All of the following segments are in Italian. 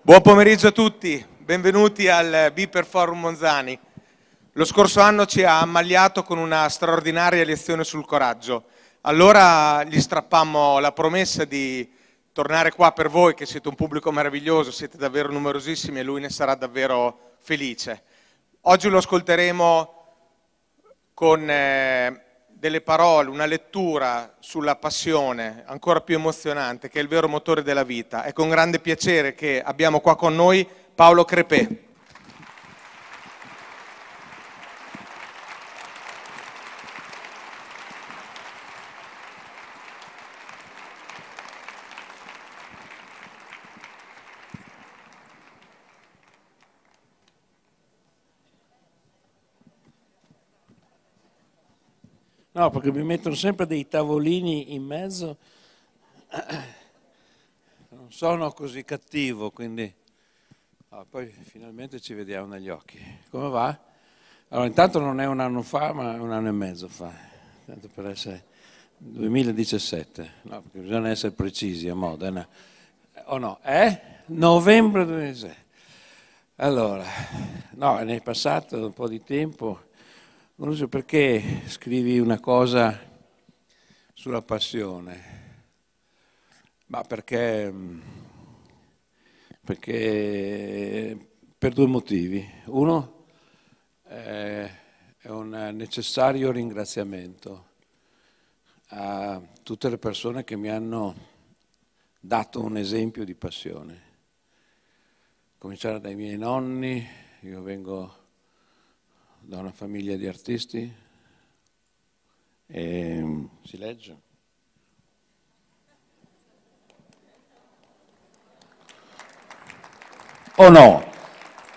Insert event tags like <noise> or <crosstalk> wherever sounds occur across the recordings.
Buon pomeriggio a tutti, benvenuti al Biper Forum Monzani. Lo scorso anno ci ha ammagliato con una straordinaria lezione sul coraggio. Allora gli strappammo la promessa di tornare qua per voi, che siete un pubblico meraviglioso, siete davvero numerosissimi e lui ne sarà davvero felice. Oggi lo ascolteremo con... Eh, delle parole, una lettura sulla passione ancora più emozionante che è il vero motore della vita. È con grande piacere che abbiamo qua con noi Paolo Crepè. No, perché mi mettono sempre dei tavolini in mezzo. Non sono così cattivo, quindi... Ah, poi finalmente ci vediamo negli occhi. Come va? Allora, intanto non è un anno fa, ma è un anno e mezzo fa. Tanto per essere... 2017. No, perché bisogna essere precisi a Modena. Eh, o no? Eh? Novembre 2017. Allora, no, ne è passato un po' di tempo Maurizio, perché scrivi una cosa sulla passione? Ma perché, mm, perché per due motivi. Uno eh, è un necessario ringraziamento a tutte le persone che mi hanno dato un esempio di passione. Cominciare dai miei nonni, io vengo da una famiglia di artisti. E, ehm, si legge? O no?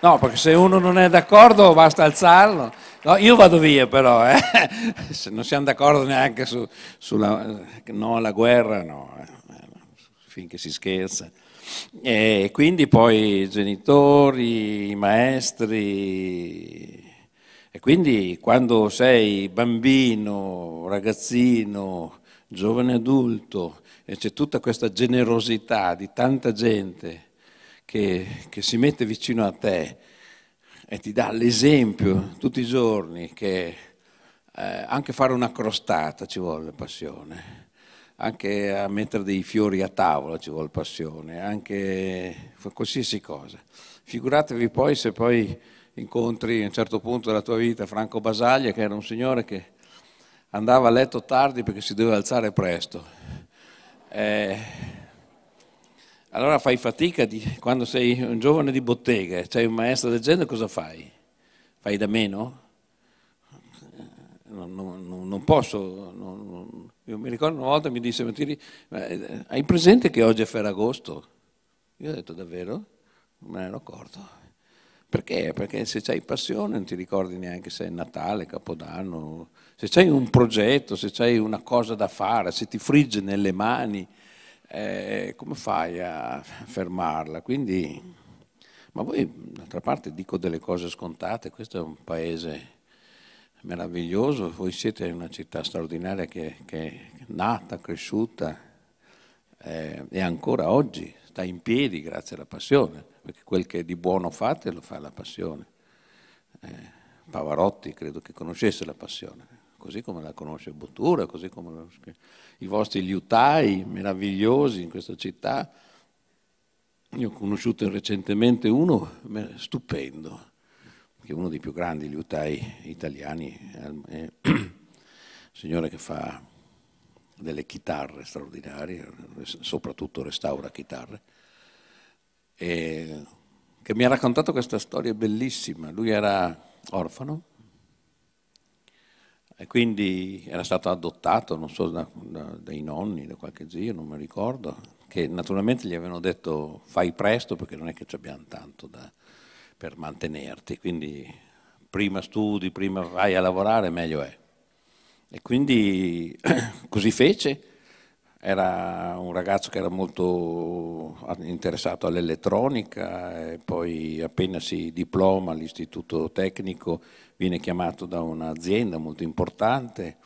No, perché se uno non è d'accordo basta alzarlo. No, io vado via però, eh? <laughs> se non siamo d'accordo neanche su, sulla no alla guerra, no, eh. finché si scherza. E quindi poi i genitori, i maestri, e quindi quando sei bambino, ragazzino, giovane adulto e c'è tutta questa generosità di tanta gente che, che si mette vicino a te e ti dà l'esempio tutti i giorni che eh, anche fare una crostata ci vuole passione, anche a mettere dei fiori a tavola ci vuole passione, anche qualsiasi cosa. Figuratevi poi se poi incontri a un certo punto della tua vita Franco Basaglia, che era un signore che andava a letto tardi perché si doveva alzare presto. Eh, allora fai fatica di, quando sei un giovane di bottega, c'hai cioè un maestro del genere, cosa fai? Fai da meno? Non, non, non posso. Non, io mi ricordo una volta mi disse, ma tiri, ma eh, hai presente che oggi è Ferragosto? Io ho detto davvero? Non me ne ero accorto. Perché? Perché se hai passione non ti ricordi neanche se è Natale, Capodanno, se hai un progetto, se hai una cosa da fare, se ti frigge nelle mani, eh, come fai a fermarla? Quindi, ma poi, d'altra parte, dico delle cose scontate, questo è un paese meraviglioso, voi siete una città straordinaria che, che è nata, cresciuta eh, e ancora oggi sta in piedi grazie alla passione perché quel che di buono fate lo fa la passione. Eh, Pavarotti credo che conoscesse la passione, così come la conosce Bottura, così come la... i vostri liutai meravigliosi in questa città. Io ho conosciuto recentemente uno stupendo, che è uno dei più grandi liutai italiani, è un signore che fa delle chitarre straordinarie, soprattutto restaura chitarre, eh, che mi ha raccontato questa storia bellissima. Lui era orfano e quindi era stato adottato, non so, da, da, dai nonni, da qualche zio, non mi ricordo, che naturalmente gli avevano detto fai presto perché non è che ci abbiamo tanto da, per mantenerti, quindi prima studi, prima vai a lavorare, meglio è. E quindi <clears throat> così fece era un ragazzo che era molto ah, interessato all'elettronica, poi appena si diploma all'istituto tecnico viene chiamato da un'azienda molto importante,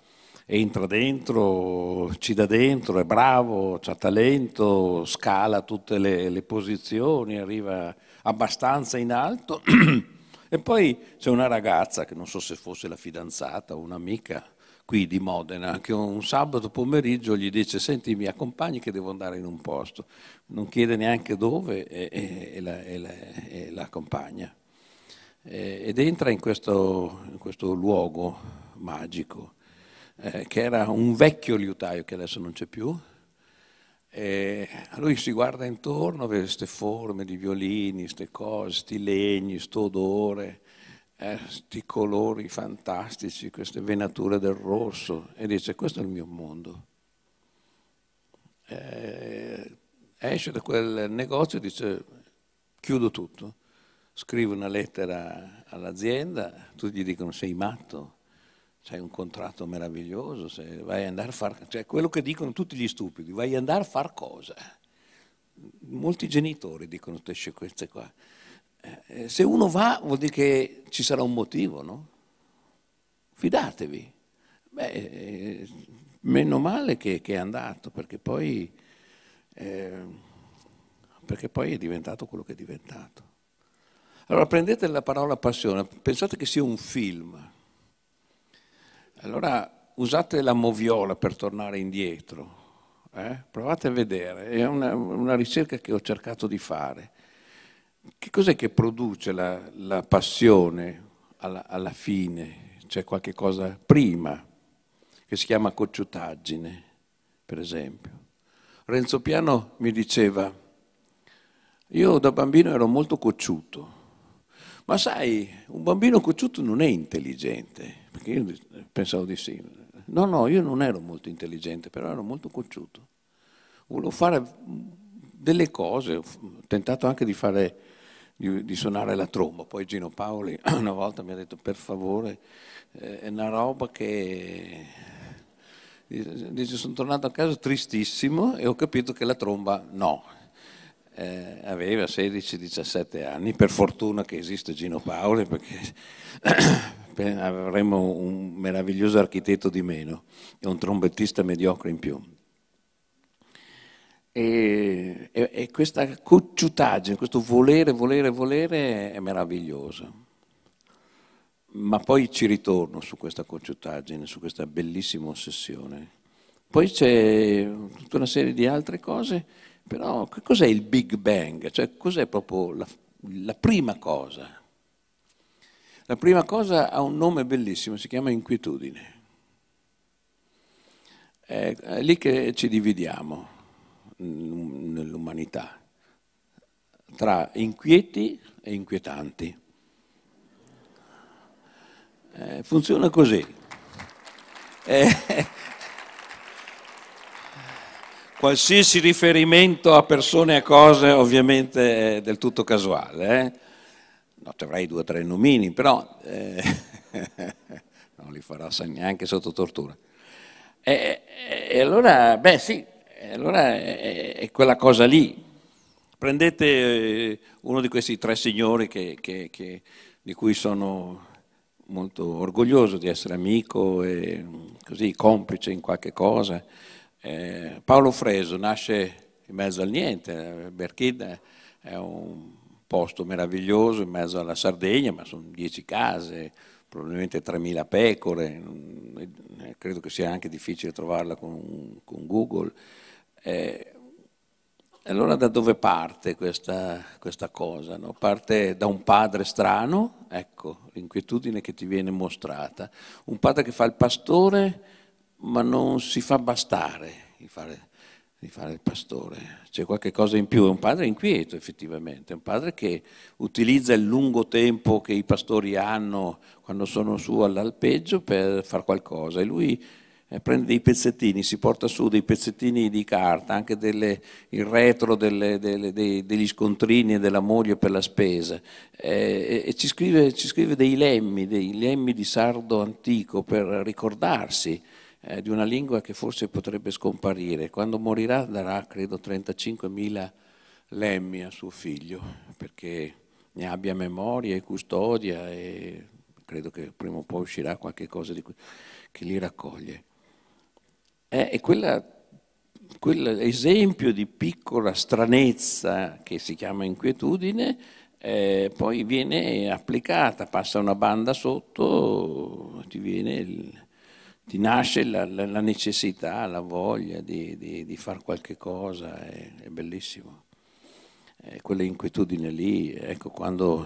entra dentro, ci dà dentro, è bravo, ha talento, scala tutte le, le posizioni, arriva abbastanza in alto. <clears throat> e poi c'è una ragazza che non so se fosse la fidanzata o un'amica qui di Modena, che un sabato pomeriggio gli dice senti mi accompagni che devo andare in un posto, non chiede neanche dove e, e, e, la, e la, la, accompagna. ed entra in questo, in questo luogo magico, eh, che era un vecchio liutaio che adesso non c'è più, e lui si guarda intorno, vede queste forme di violini, queste cose, questi legni, questo odore, questi eh, colori fantastici, queste venature del rosso, e dice questo è il mio mondo. Eh, esce da quel negozio e dice chiudo tutto, scrive una lettera all'azienda, tutti gli dicono sei matto, c'hai un contratto meraviglioso, se vai a andare a fare, cioè quello che dicono tutti gli stupidi, vai a andare a fare cosa? Molti genitori dicono queste qua. Eh, se uno va vuol dire che ci sarà un motivo, no? Fidatevi. Beh, eh, meno male che, che è andato, perché poi, eh, perché poi è diventato quello che è diventato. Allora prendete la parola passione, pensate che sia un film. Allora usate la moviola per tornare indietro, eh? provate a vedere, è una, una ricerca che ho cercato di fare. Che cos'è che produce la, la passione alla, alla fine? C'è qualche cosa prima che si chiama cocciutaggine, per esempio. Renzo Piano mi diceva, io da bambino ero molto cocciuto, ma sai, un bambino cocciuto non è intelligente, perché io pensavo di sì. No, no, io non ero molto intelligente, però ero molto cocciuto. Volevo fare delle cose, ho tentato anche di fare di suonare la tromba. Poi Gino Paoli <clears throat> una volta mi ha detto per favore, eh, è una roba che... Eh, dice, sono tornato a casa tristissimo e ho capito che la tromba no. Eh, aveva 16-17 anni, per fortuna che esiste Gino Paoli perché <clears throat> avremmo un meraviglioso architetto di meno e un trombettista mediocre in più. E, e, e questa cocciutaggine, questo volere, volere, volere è meraviglioso. Ma poi ci ritorno su questa cocciutaggine, su questa bellissima ossessione. Poi c'è tutta una serie di altre cose, però che cos'è il Big Bang? Cioè cos'è proprio la, la prima cosa? La prima cosa ha un nome bellissimo, si chiama inquietudine. È lì che ci dividiamo nell'umanità tra inquieti e inquietanti. Eh, funziona così. Eh, <laughs> qualsiasi riferimento a persone e a cose ovviamente è del tutto casuale. Eh? No, ci due o tre nomini, però eh, <laughs> non li farò neanche sotto tortura. E, eh, eh, e allora, beh sì, eh, allora è, è, quella cosa lì. Prendete eh, uno di questi tre signori che, che, che, di cui sono molto orgoglioso di essere amico e mm, così complice in qualche cosa. Eh, Paolo Freso nasce in mezzo al niente, eh, Berchida è un posto meraviglioso in mezzo alla Sardegna, ma sono dieci case, probabilmente 3.000 pecore, mm, credo che sia anche difficile trovarla con, con Google. Eh, allora da dove parte questa, questa cosa? No? Parte da un padre strano, ecco, l'inquietudine che ti viene mostrata, un padre che fa il pastore ma non si fa bastare di fare, di fare il pastore, c'è qualche cosa in più, è un padre inquieto effettivamente, è un padre che utilizza il lungo tempo che i pastori hanno quando sono su all'alpeggio per fare qualcosa e lui eh, prende dei pezzettini, si porta su dei pezzettini di carta, anche delle, il retro delle, delle, dei, degli scontrini della moglie per la spesa, eh, e, ci scrive, ci, scrive, dei lemmi, dei lemmi di sardo antico per ricordarsi eh, di una lingua che forse potrebbe scomparire. Quando morirà darà, credo, 35.000 lemmi a suo figlio, perché ne abbia memoria e custodia e credo che prima o poi uscirà qualche cosa di, che li raccoglie. Eh, e quell'esempio di piccola stranezza che si chiama inquietudine eh, poi viene applicata, passa una banda sotto, ti, il, ti nasce la, la, la, necessità, la voglia di, di, di fare qualche cosa, è, è bellissimo. Eh, quella inquietudine lì, ecco quando,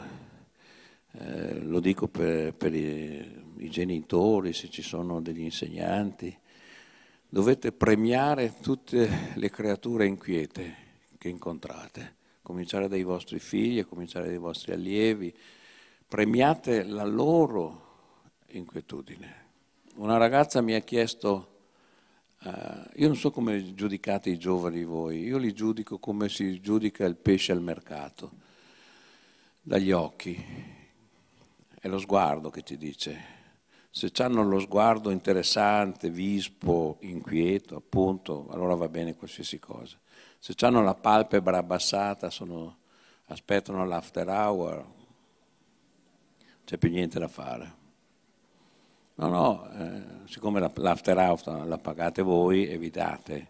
eh, lo dico per, per i, i, genitori, se ci sono degli insegnanti, dovete premiare tutte le creature inquiete che incontrate, cominciare dai vostri figli, cominciare dai vostri allievi, premiate la loro inquietudine. Una ragazza mi ha chiesto, uh, io non so come giudicate i giovani voi, io li giudico come si giudica il pesce al mercato, dagli occhi, è lo sguardo che ti dice se hanno lo sguardo interessante, vispo, inquieto, appunto, allora va bene qualsiasi cosa. Se hanno la palpebra abbassata, sono, aspettano l'after hour, c'è più niente da fare. No, no, eh, siccome la, l'after hour la pagate voi, evitate.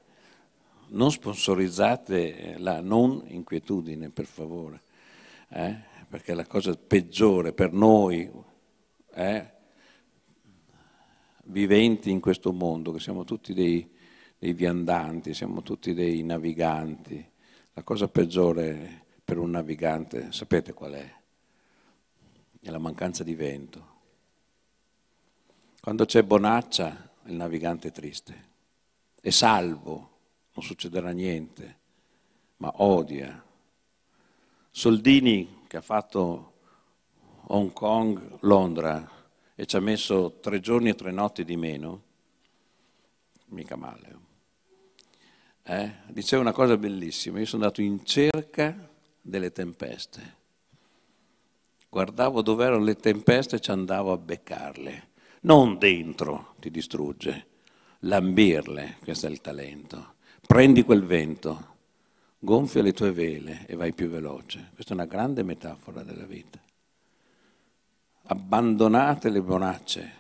Non sponsorizzate eh, la non inquietudine, per favore, eh? perché la cosa peggiore per noi. Eh? viventi in questo mondo, che siamo tutti dei, dei viandanti, siamo tutti dei naviganti. La cosa peggiore per un navigante, sapete qual è? È la mancanza di vento. Quando c'è bonaccia, il navigante è triste, è salvo, non succederà niente, ma odia. Soldini, che ha fatto Hong Kong, Londra, e ci ha messo tre giorni e tre notti di meno, mica male. Oh. Eh? Diceva una cosa bellissima, io sono andato in cerca delle tempeste. Guardavo dove erano le tempeste e ci andavo a beccarle. Non dentro ti distrugge, lambirle, questo è il talento. Prendi quel vento, gonfia le tue vele e vai più veloce. Questa è una grande metafora della vita abbandonate le bonacce,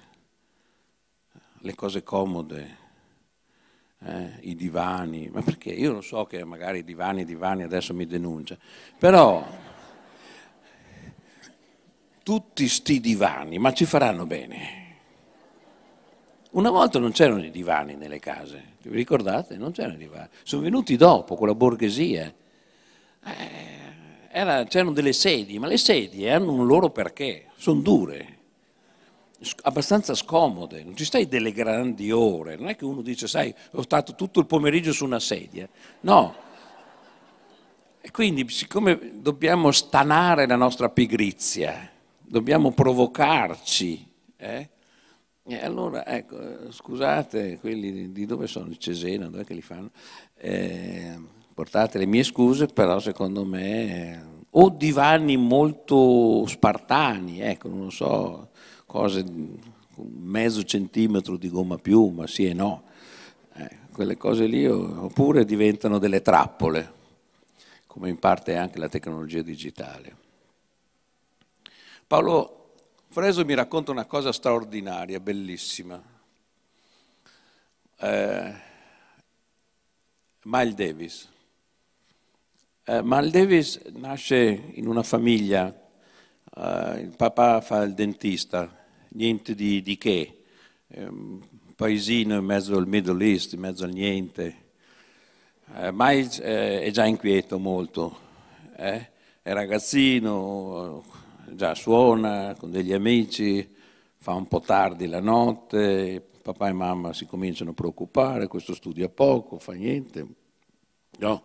le cose comode, eh, i divani, ma perché? Io lo so che magari i divani, i divani adesso mi denuncia, però tutti sti divani, ma ci faranno bene. Una volta non c'erano i divani nelle case, vi ricordate? Non c'erano i divani, sono venuti dopo con la borghesia. Eh, era, c'erano delle sedie, ma le sedie eh, hanno un loro perché, sono dure, abbastanza scomode, non ci stai delle grandi ore, non è che uno dice sai ho stato tutto il pomeriggio su una sedia, no. E quindi siccome dobbiamo stanare la nostra pigrizia, dobbiamo provocarci, eh? E allora, ecco, eh, scusate, quelli di dove sono? Di Cesena, dove che li fanno? Eh, portate le mie scuse, però secondo me o divani molto spartani, ecco, non so, cose mezzo centimetro di gomma più, ma sì e no, eh, quelle cose lì, oppure diventano delle trappole, come in parte anche la tecnologia digitale. Paolo Freso mi racconta una cosa straordinaria, bellissima. Eh, Miles Davis eh, Mal Davis nasce in una famiglia, eh, il papà fa il dentista, niente di, di che, eh, un paesino in mezzo al Middle East, in mezzo al niente. Eh, Miles eh, è già inquieto molto, eh. è ragazzino, già suona con degli amici, fa un po' tardi la notte, papà e mamma si cominciano a preoccupare, questo studia poco, fa niente. No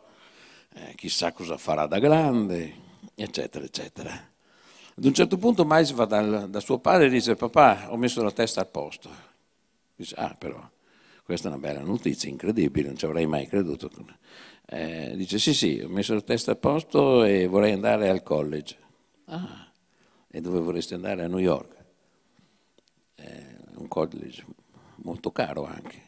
eh, chissà cosa farà da grande, eccetera, eccetera. Ad un certo punto Miles va dal, da suo padre e dice, papà, ho messo la testa a posto. Dice, ah però, questa è una bella notizia, incredibile, non ci avrei mai creduto. Eh, dice, sì, sì, ho messo la testa a posto e vorrei andare al college. Ah, e dove vorresti andare? A New York. Eh, un college molto caro anche.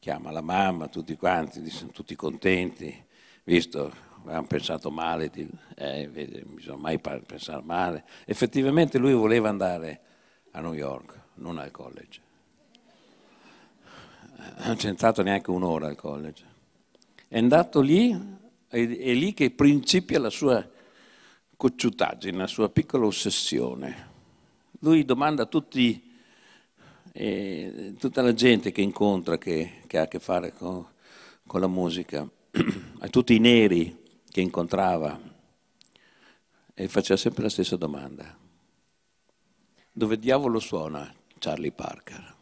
Chiama la mamma, tutti quanti, sono tutti contenti, visto avevamo pensato male, di, eh, vedi, non bisogna mai pensare male. Effettivamente lui voleva andare a New York, non al college. Non c'è entrato neanche un'ora al college. È andato lì, è, è lì che principia la sua cocciutaggine, la sua piccola ossessione. Lui domanda a tutti e eh, tutta la gente che incontra che, che, ha a che fare con, con la musica, <clears throat> a tutti i neri, che incontrava e faceva sempre la stessa domanda. Dove diavolo suona Charlie Parker?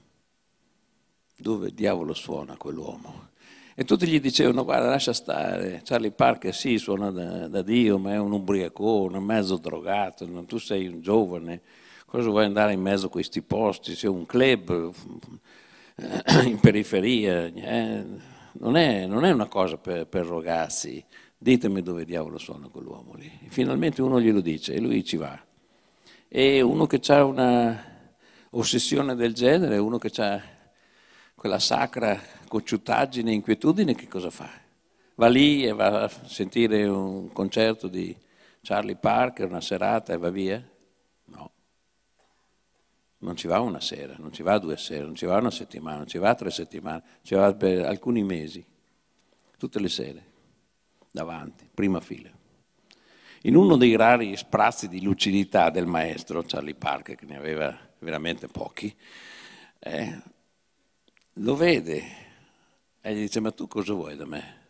Dove diavolo suona quell'uomo? E tutti gli dicevano, guarda, lascia stare, Charlie Parker sì, suona da, da Dio, ma è un ubriacone, mezzo drogato, tu sei un giovane, cosa vuoi andare in mezzo a questi posti? Sei un club <clears throat> in periferia, eh? non, è, non, è, una cosa per, per ragazzi ditemi dove diavolo sono quell'uomo lì. Finalmente uno glielo dice e lui ci va. E uno che ha una ossessione del genere, uno che ha quella sacra cocciutaggine, inquietudine, che cosa fa? Va lì e va a sentire un concerto di Charlie Parker, una serata e va via? No. Non ci va una sera, non ci va due sere, non ci va una settimana, non ci va tre settimane, ci va per alcuni mesi, tutte le sere davanti, prima fila. In uno dei rari sprazzi di lucidità del maestro, Charlie Parker, che ne aveva veramente pochi, eh, lo vede e gli dice, ma tu cosa vuoi da me?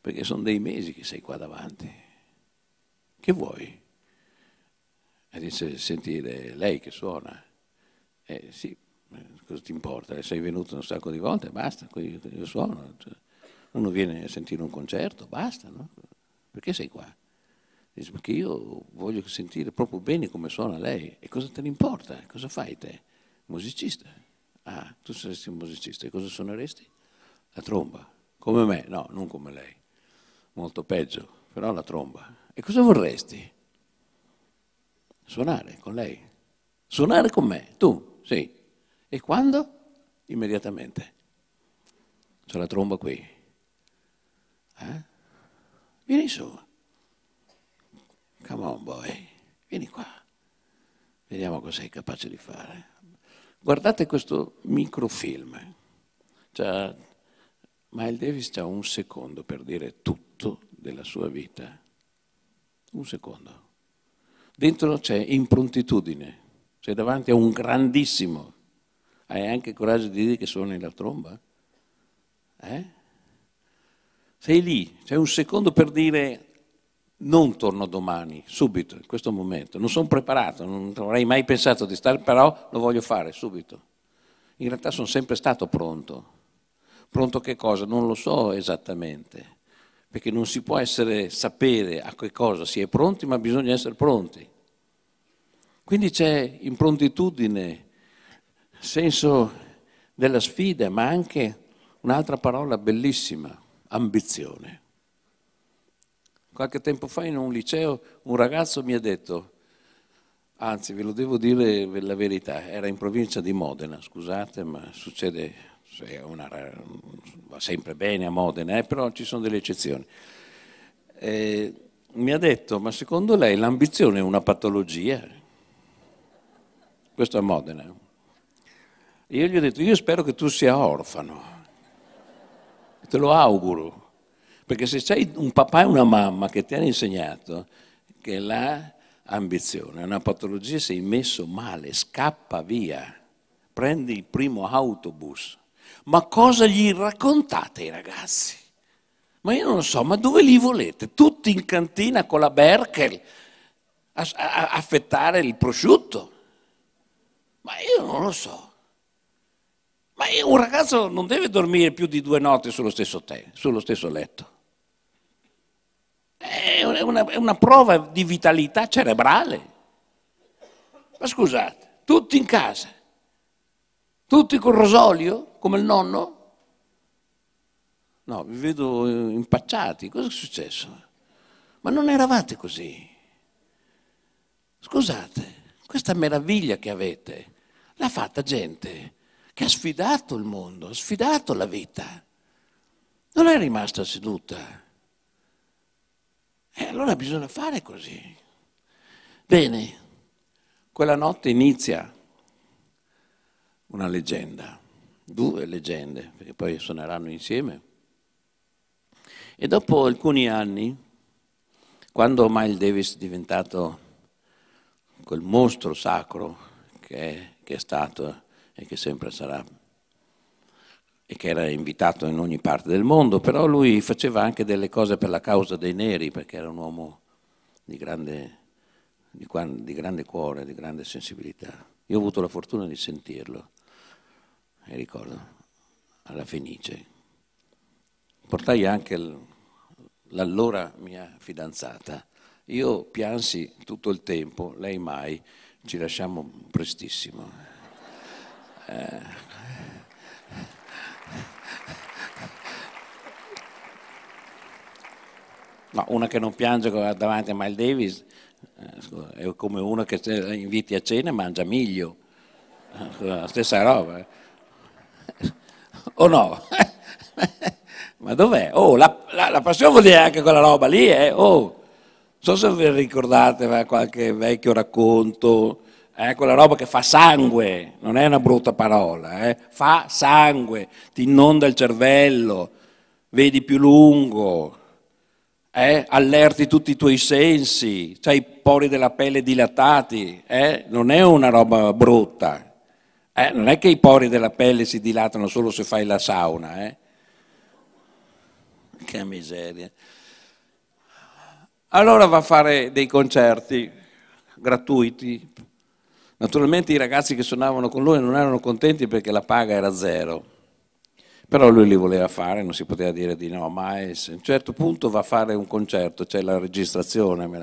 Perché sono dei mesi che sei qua davanti. Che vuoi? E dice, sentire lei che suona. Eh sì, cosa ti importa? Sei venuto un sacco di volte, basta, io suono. Cioè. Uno viene a sentire un concerto, basta, no? Perché sei qua? Dice, perché io voglio sentire proprio bene come suona lei. E cosa te ne importa? Cosa fai te? Musicista. Ah, tu saresti un musicista. E cosa suoneresti? La tromba. Come me? No, non come lei. Molto peggio, però la tromba. E cosa vorresti? Suonare con lei. Suonare con me, tu, sì. E quando? Immediatamente. C'è la tromba qui. Eh? Vieni su. Come on boy, vieni qua. Vediamo cosa sei capace di fare. Guardate questo microfilm. Cioè, Miles Davis ha un secondo per dire tutto della sua vita. Un secondo. Dentro c'è improntitudine. Sei davanti a un grandissimo. Hai anche coraggio di dire che suoni la tromba? Eh? sei lì, c'è un secondo per dire non torno domani, subito, in questo momento. Non sono preparato, non avrei mai pensato di stare, però lo voglio fare subito. In realtà sono sempre stato pronto. Pronto a che cosa? Non lo so esattamente, perché non si può essere, sapere a che cosa si è pronti, ma bisogna essere pronti. Quindi c'è improntitudine, senso della sfida, ma anche un'altra parola bellissima, ambizione. Qualche tempo fa in un liceo un ragazzo mi ha detto, anzi ve lo devo dire la verità, era in provincia di Modena, scusate ma succede, una, va sempre bene a Modena, eh, però ci sono delle eccezioni. Eh, mi ha detto, ma secondo lei l'ambizione è una patologia? Questo a Modena. Io gli ho detto, io spero che tu sia orfano te lo auguro. Perché se c'è un papà e una mamma che ti hanno insegnato che l'ambizione è una patologia, sei messo male, scappa via, prendi il primo autobus. Ma cosa gli raccontate ai ragazzi? Ma io non lo so, ma dove li volete? Tutti in cantina con la Berkel a, a, a affettare il prosciutto? Ma io non lo so. Ma un ragazzo non deve dormire più di due notti sullo stesso, te, sullo stesso letto. È una, è una prova di vitalità cerebrale. Ma scusate, tutti in casa, tutti col rosolio, come il nonno? No, vi vedo eh, impacciati, cosa è successo? Ma non eravate così. Scusate, questa meraviglia che avete l'ha fatta gente che ha sfidato il mondo, ha sfidato la vita. Non è rimasta seduta. E allora bisogna fare così. Bene, quella notte inizia una leggenda, due leggende, perché poi suoneranno insieme. E dopo alcuni anni, quando Miles Davis è diventato quel mostro sacro che è, che è stato, e che sempre sarà e che era invitato in ogni parte del mondo, però lui faceva anche delle cose per la causa dei neri, perché era un uomo di grande, di, di grande cuore, di grande sensibilità. Io ho avuto la fortuna di sentirlo, mi ricordo, alla Fenice. Portai anche l'allora mia fidanzata. Io piansi tutto il tempo, lei mai, ci lasciamo prestissimo. Eh. No, una che non piange davanti a Miles Davis eh, è come una che inviti a cena e mangia miglio. Eh, la stessa roba. Eh. O no? <laughs> Ma dov'è? Oh, la, la, la, passione vuol dire anche quella roba lì, eh? Oh, non so se vi ricordate qualche vecchio racconto eh, quella roba che fa sangue, non è una brutta parola, eh, fa sangue, ti inonda il cervello, vedi più lungo, eh, allerti tutti i tuoi sensi, hai i pori della pelle dilatati, eh. non è una roba brutta. Eh. non è che i pori della pelle si dilatano solo se fai la sauna. Eh. Che miseria. Allora va a fare dei concerti gratuiti Naturalmente i ragazzi che suonavano con lui non erano contenti perché la paga era zero, però lui li voleva fare, non si poteva dire di no, ma a un certo punto va a fare un concerto, c'è la registrazione, me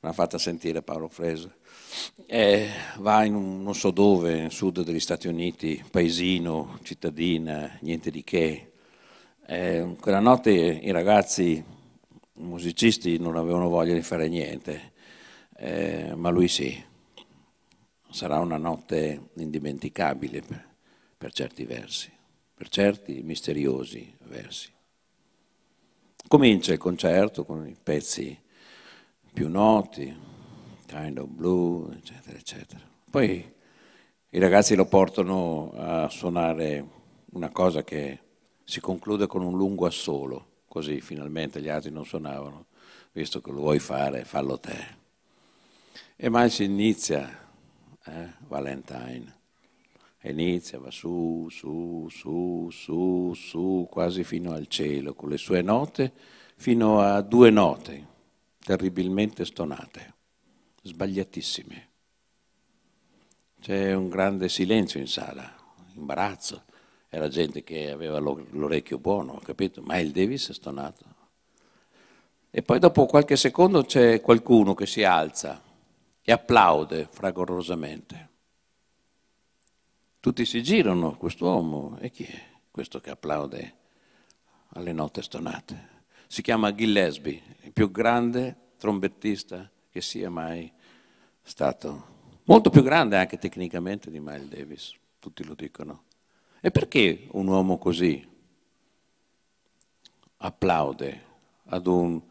l'ha, fatta sentire Paolo Frese, e va in un, non so dove, nel sud degli Stati Uniti, paesino, cittadina, niente di che. E quella notte i ragazzi, i musicisti, non avevano voglia di fare niente, eh, ma lui sì sarà una notte indimenticabile per, per certi versi, per certi misteriosi versi. Comincia il concerto con i pezzi più noti, Kind of Blue, eccetera, eccetera. Poi i ragazzi lo portano a suonare una cosa che si conclude con un lungo assolo, così finalmente gli altri non suonavano, visto che lo vuoi fare, fallo te. E mai si inizia eh? Valentine. inizia, va su, su, su, su, su, quasi fino al cielo, con le sue note, fino a due note, terribilmente stonate, sbagliatissime. C'è un grande silenzio in sala, imbarazzo. Era gente che aveva l'orecchio buono, capito? Ma il Davis è stonato. E poi dopo qualche secondo c'è qualcuno che si alza e applaude fragorosamente. Tutti si girano, quest'uomo, e chi è questo che applaude alle note stonate? Si chiama Gillespie, il più grande trombettista che sia mai stato. Molto più grande anche tecnicamente di Miles Davis, tutti lo dicono. E perché un uomo così applaude ad un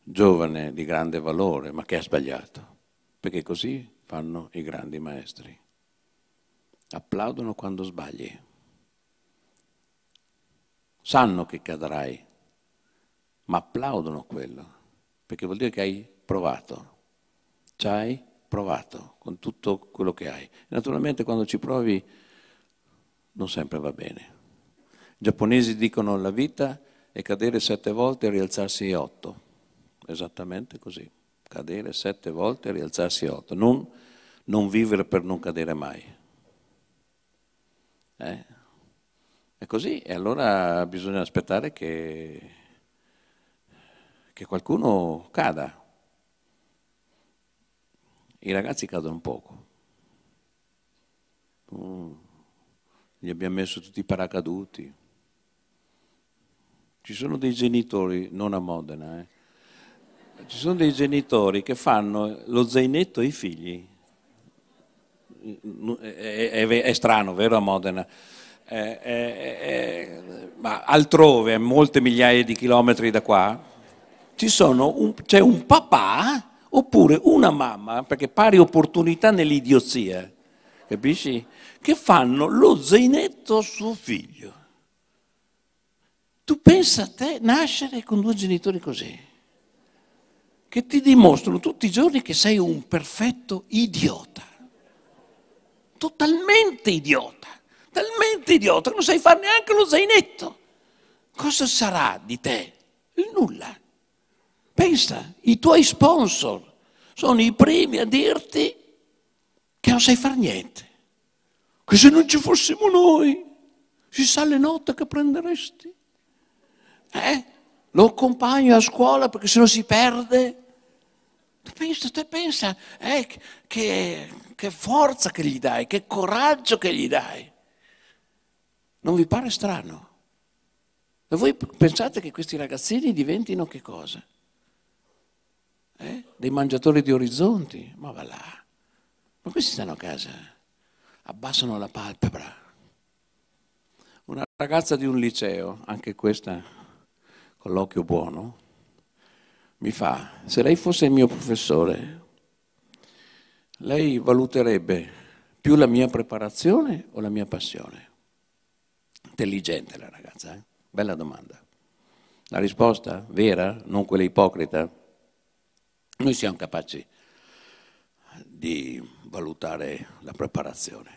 giovane di grande valore, ma che ha sbagliato? perché così fanno i grandi maestri. Applaudono quando sbagli. Sanno che cadrai, ma applaudono quello, perché vuol dire che hai provato, ci hai provato con tutto quello che hai. Naturalmente quando ci provi non sempre va bene. I giapponesi dicono la vita è cadere sette volte e rialzarsi otto, esattamente così cadere sette volte e rialzarsi otto, non, non vivere per non cadere mai. Eh? È così, e allora bisogna aspettare che, che qualcuno cada. I ragazzi cadono poco. Mm. Gli abbiamo messo tutti i paracaduti. Ci sono dei genitori, non a Modena, eh, ci sono dei genitori che fanno lo zainetto ai figli. È, è, è strano, vero a Modena? È, ma altrove, a molte migliaia di chilometri da qua, un, c'è un papà oppure una mamma, perché pari opportunità nell'idiozia, capisci? Che fanno lo zainetto a suo figlio. Tu pensa a te nascere con due genitori così che ti dimostrano tutti i giorni che sei un perfetto idiota. Totalmente idiota, talmente idiota che non sai fare neanche lo zainetto. Cosa sarà di te? Il nulla. Pensa, i tuoi sponsor sono i primi a dirti che non sai fare niente. Che se non ci fossimo noi, si sa le note che prenderesti. Eh? lo accompagno a scuola perché se no si perde. Tu pensa, tu pensa eh, che, che forza che gli dai, che coraggio che gli dai. Non vi pare strano? E voi pensate che questi ragazzini diventino che cosa? Eh? Dei mangiatori di orizzonti? Ma va là. Ma questi stanno a casa, abbassano la palpebra. Una ragazza di un liceo, anche questa con l'occhio buono, mi fa, se lei fosse il mio professore, lei valuterebbe più la mia preparazione o la mia passione? Intelligente la ragazza, eh? bella domanda. La risposta vera, non quella ipocrita. Noi siamo capaci di valutare la preparazione.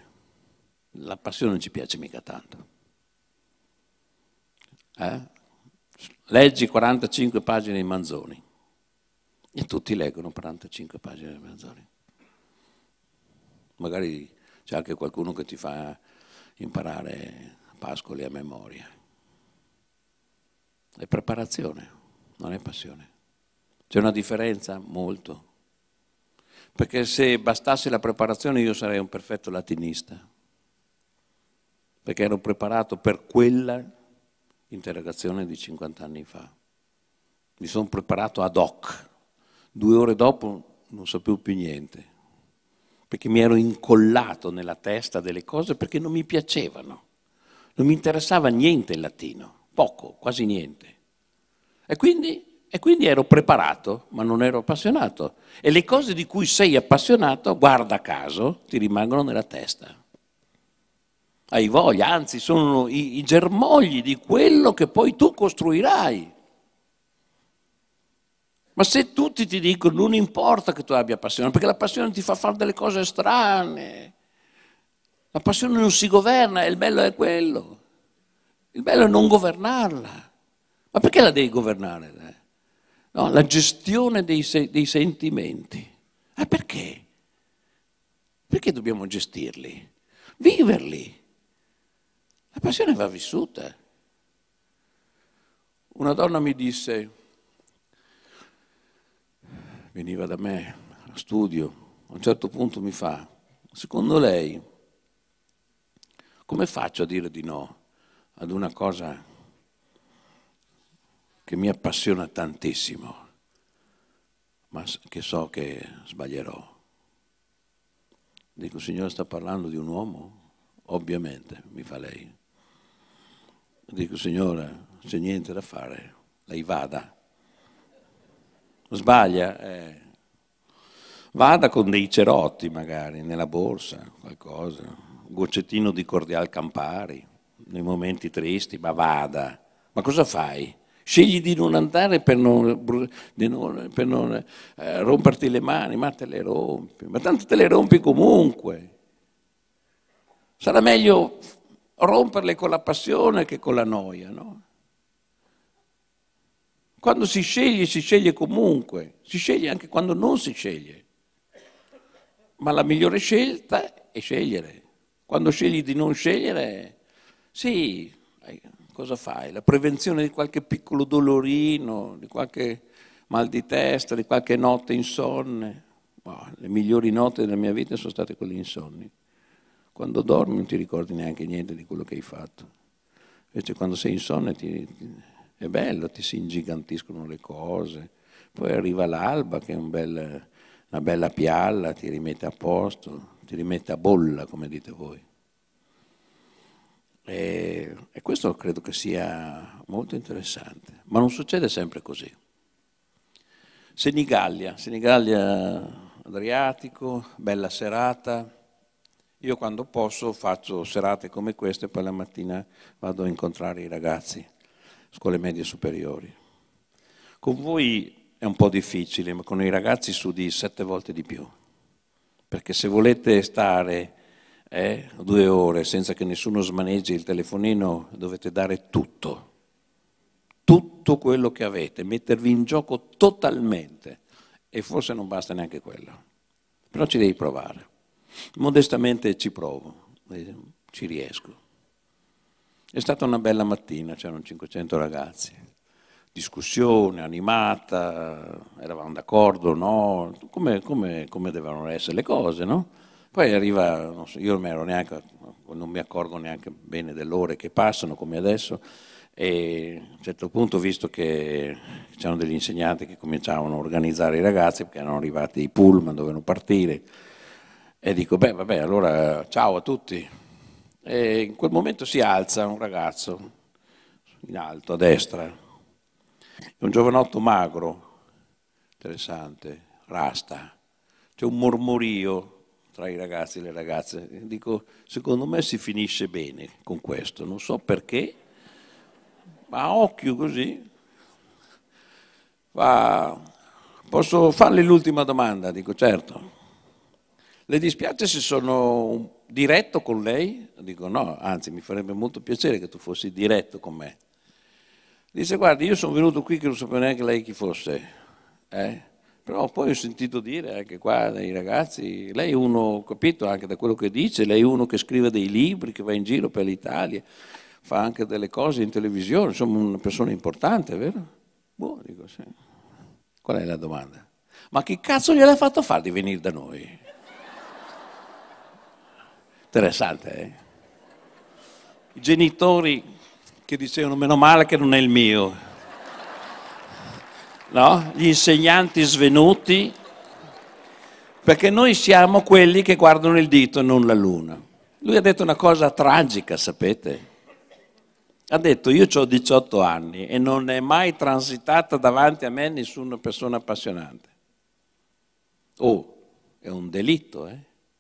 La passione non ci piace mica tanto. Eh? leggi 45 pagine di Manzoni. E tutti leggono 45 pagine di Manzoni. Magari c'è anche qualcuno che ti fa imparare Pascoli a memoria. È preparazione, non è passione. C'è una differenza? Molto. Perché se bastasse la preparazione io sarei un perfetto latinista, perché ero preparato per quella interrogazione di 50 anni fa. Mi sono preparato ad hoc. Due ore dopo non sapevo più niente, perché mi ero incollato nella testa delle cose perché non mi piacevano. Non mi interessava niente il latino, poco, quasi niente. E quindi, e quindi ero preparato, ma non ero appassionato. E le cose di cui sei appassionato, guarda caso, ti rimangono nella testa hai voglia, anzi sono i, i germogli di quello che poi tu costruirai. Ma se tutti ti dicono non importa che tu abbia passione, perché la passione ti fa fare delle cose strane, la passione non si governa e il bello è quello. Il bello è non governarla. Ma perché la devi governare? Eh? No, la gestione dei, se- dei sentimenti. Ah, perché? Perché dobbiamo gestirli? Viverli. La passione va vissuta. Una donna mi disse, veniva da me a studio, a un certo punto mi fa, secondo lei, come faccio a dire di no ad una cosa che mi appassiona tantissimo, ma che so che sbaglierò? Dico, signore, sta parlando di un uomo? Ovviamente, mi fa lei. Dico, signora, c'è niente da fare, lei vada. Sbaglia, eh. vada con dei cerotti magari nella borsa, qualcosa, un goccettino di cordial Campari, nei momenti tristi, ma vada. Ma cosa fai? Scegli di non andare per non, non, per non eh, romperti le mani, ma te le rompi, ma tanto te le rompi comunque. Sarà meglio romperle con la passione che con la noia, no? Quando si sceglie, si sceglie comunque, si sceglie anche quando non si sceglie. Ma la migliore scelta è scegliere. Quando scegli di non scegliere, sì, eh, cosa fai? La prevenzione di qualche piccolo dolorino, di qualche mal di testa, di qualche notte insonne. Oh, le migliori note della mia vita sono state quelle insonni. Quando dormi non ti ricordi neanche niente di quello che hai fatto. Invece quando sei insonne ti, ti, è bello, ti si ingigantiscono le cose. Poi arriva l'alba che è un bel, una bella pialla, ti rimette a posto, ti rimette a bolla, come dite voi. E, e questo credo che sia molto interessante. Ma non succede sempre così. Senigallia, Senigallia Adriatico, bella serata io quando posso faccio serate come queste e poi la mattina vado a incontrare i ragazzi, scuole medie superiori. Con voi è un po' difficile, ma con i ragazzi su di sette volte di più. Perché se volete stare eh, due ore senza che nessuno smaneggi il telefonino, dovete dare tutto, tutto quello che avete, mettervi in gioco totalmente. E forse non basta neanche quello. Però ci devi provare. Modestamente ci provo, eh, ci riesco. È stata una bella mattina, c'erano 500 ragazzi, discussione animata, eravamo d'accordo, no, come, come, come devono essere le cose, no? Poi arriva, so, io non, neanche, non mi accorgo neanche bene delle ore che passano come adesso e a un certo punto visto che c'erano degli insegnanti che cominciavano a organizzare i ragazzi perché erano arrivati i pullman, dovevano partire, e dico, beh, vabbè, allora ciao a tutti. E in quel momento si alza un ragazzo, in alto, a destra, è un giovanotto magro, interessante, rasta. C'è un mormorio tra i ragazzi e le ragazze. Dico, secondo me si finisce bene con questo, non so perché, ma a occhio così. Va. Posso farle l'ultima domanda? Dico, certo le dispiace se sono diretto con lei? Dico no, anzi mi farebbe molto piacere che tu fossi diretto con me. Dice guardi, io sono venuto qui che non sapevo neanche lei chi fosse. Eh? Però poi ho sentito dire anche qua dai ragazzi, lei è uno, capito anche da quello che dice, lei è uno che scrive dei libri, che va in giro per l'Italia, fa anche delle cose in televisione, insomma una persona importante, vero? Boh, dico sì. Qual è la domanda? Ma che cazzo gliel'ha fatto fare di venire da noi? Interessante, eh? I genitori che dicevano meno male che non è il mio. No? Gli insegnanti svenuti, perché noi siamo quelli che guardano il dito e non la luna. Lui ha detto una cosa tragica, sapete? Ha detto io ho 18 anni e non è mai transitata davanti a me nessuna persona appassionante. Oh, è un delitto, eh?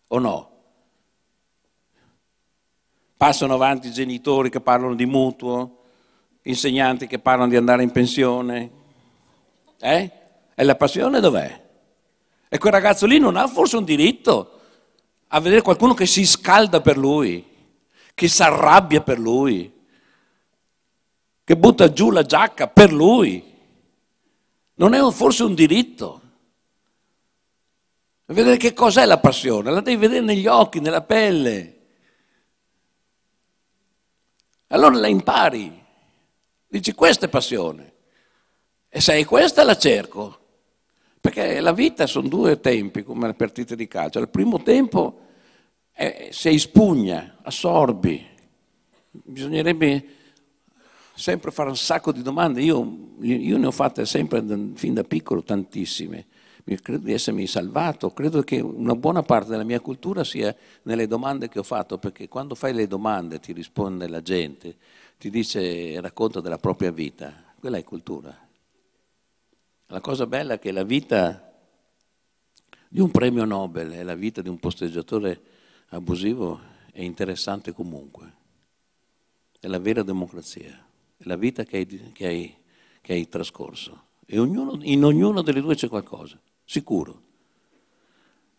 O no? Passano avanti i genitori che parlano di mutuo, insegnanti che parlano di andare in pensione. Eh? E la passione dov'è? E quel ragazzo lì non ha forse un diritto a vedere qualcuno che si scalda per lui, che si arrabbia per lui, che butta giù la giacca per lui. Non è forse un diritto. Vedere che cos'è la passione, la devi vedere negli occhi, nella pelle. Allora la impari, dici questa è passione e se è questa la cerco, perché la vita sono due tempi come le partite di calcio, il primo tempo è, eh, sei spugna, assorbi, bisognerebbe sempre fare un sacco di domande, io, io ne ho fatte sempre fin da piccolo tantissime credo di essermi salvato, credo che una buona parte della mia cultura sia nelle domande che ho fatto, perché quando fai le domande ti risponde la gente, ti dice, racconta della propria vita, quella è cultura. La cosa bella è che la vita di un premio Nobel e la vita di un posteggiatore abusivo è interessante comunque, è la vera democrazia, è la vita che hai, che hai, che hai trascorso e ognuno, in ognuno delle due c'è qualcosa sicuro.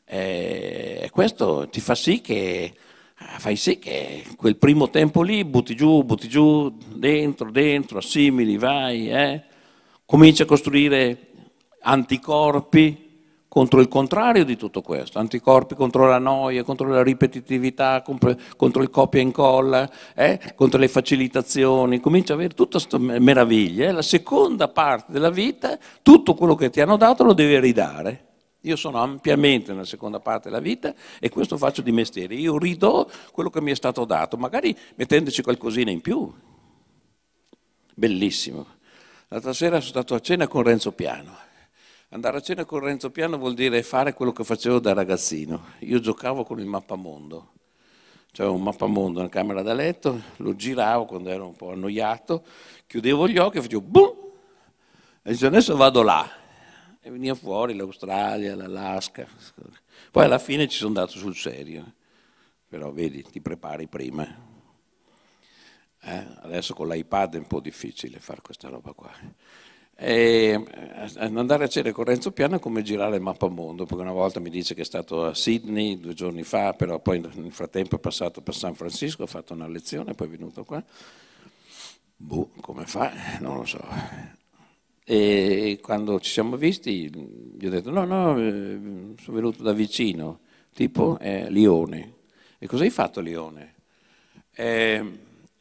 E questo ti fa sì che, eh, fai sì che quel primo tempo lì butti giù, butti giù, dentro, dentro, assimili, vai, eh? cominci a costruire anticorpi contro il contrario di tutto questo, anticorpi contro la noia, contro la ripetitività, contro il copia e incolla, eh? contro le facilitazioni, comincia a avere tutta questa meraviglia. Eh? La seconda parte della vita, tutto quello che ti hanno dato lo devi ridare. Io sono ampiamente nella seconda parte della vita e questo faccio di mestiere. Io ridò quello che mi è stato dato, magari mettendoci qualcosina in più. Bellissimo. L'altra sera sono stato a cena con Renzo Piano Andare a cena con Renzo Piano vuol dire fare quello che facevo da ragazzino. Io giocavo con il mappamondo. C'era un mappamondo nella camera da letto, lo giravo quando ero un po' annoiato, chiudevo gli occhi e facevo boom! E dicevo adesso vado là. E veniva fuori l'Australia, l'Alaska. Poi alla fine ci sono andato sul serio. Però vedi, ti prepari prima. Eh, adesso con l'iPad è un po' difficile fare questa roba qua. E eh, andare a cena con Renzo Piano è come girare il mappamondo, perché una volta mi dice che è stato a Sydney due giorni fa, però poi nel frattempo è passato per San Francisco, ha fatto una lezione, poi è venuto qua. Boh, come fa? Eh, non lo so. E quando ci siamo visti, gli ho detto: No, no, eh, sono venuto da vicino, tipo eh, Lione. E cosa hai fatto a Lione? Eh,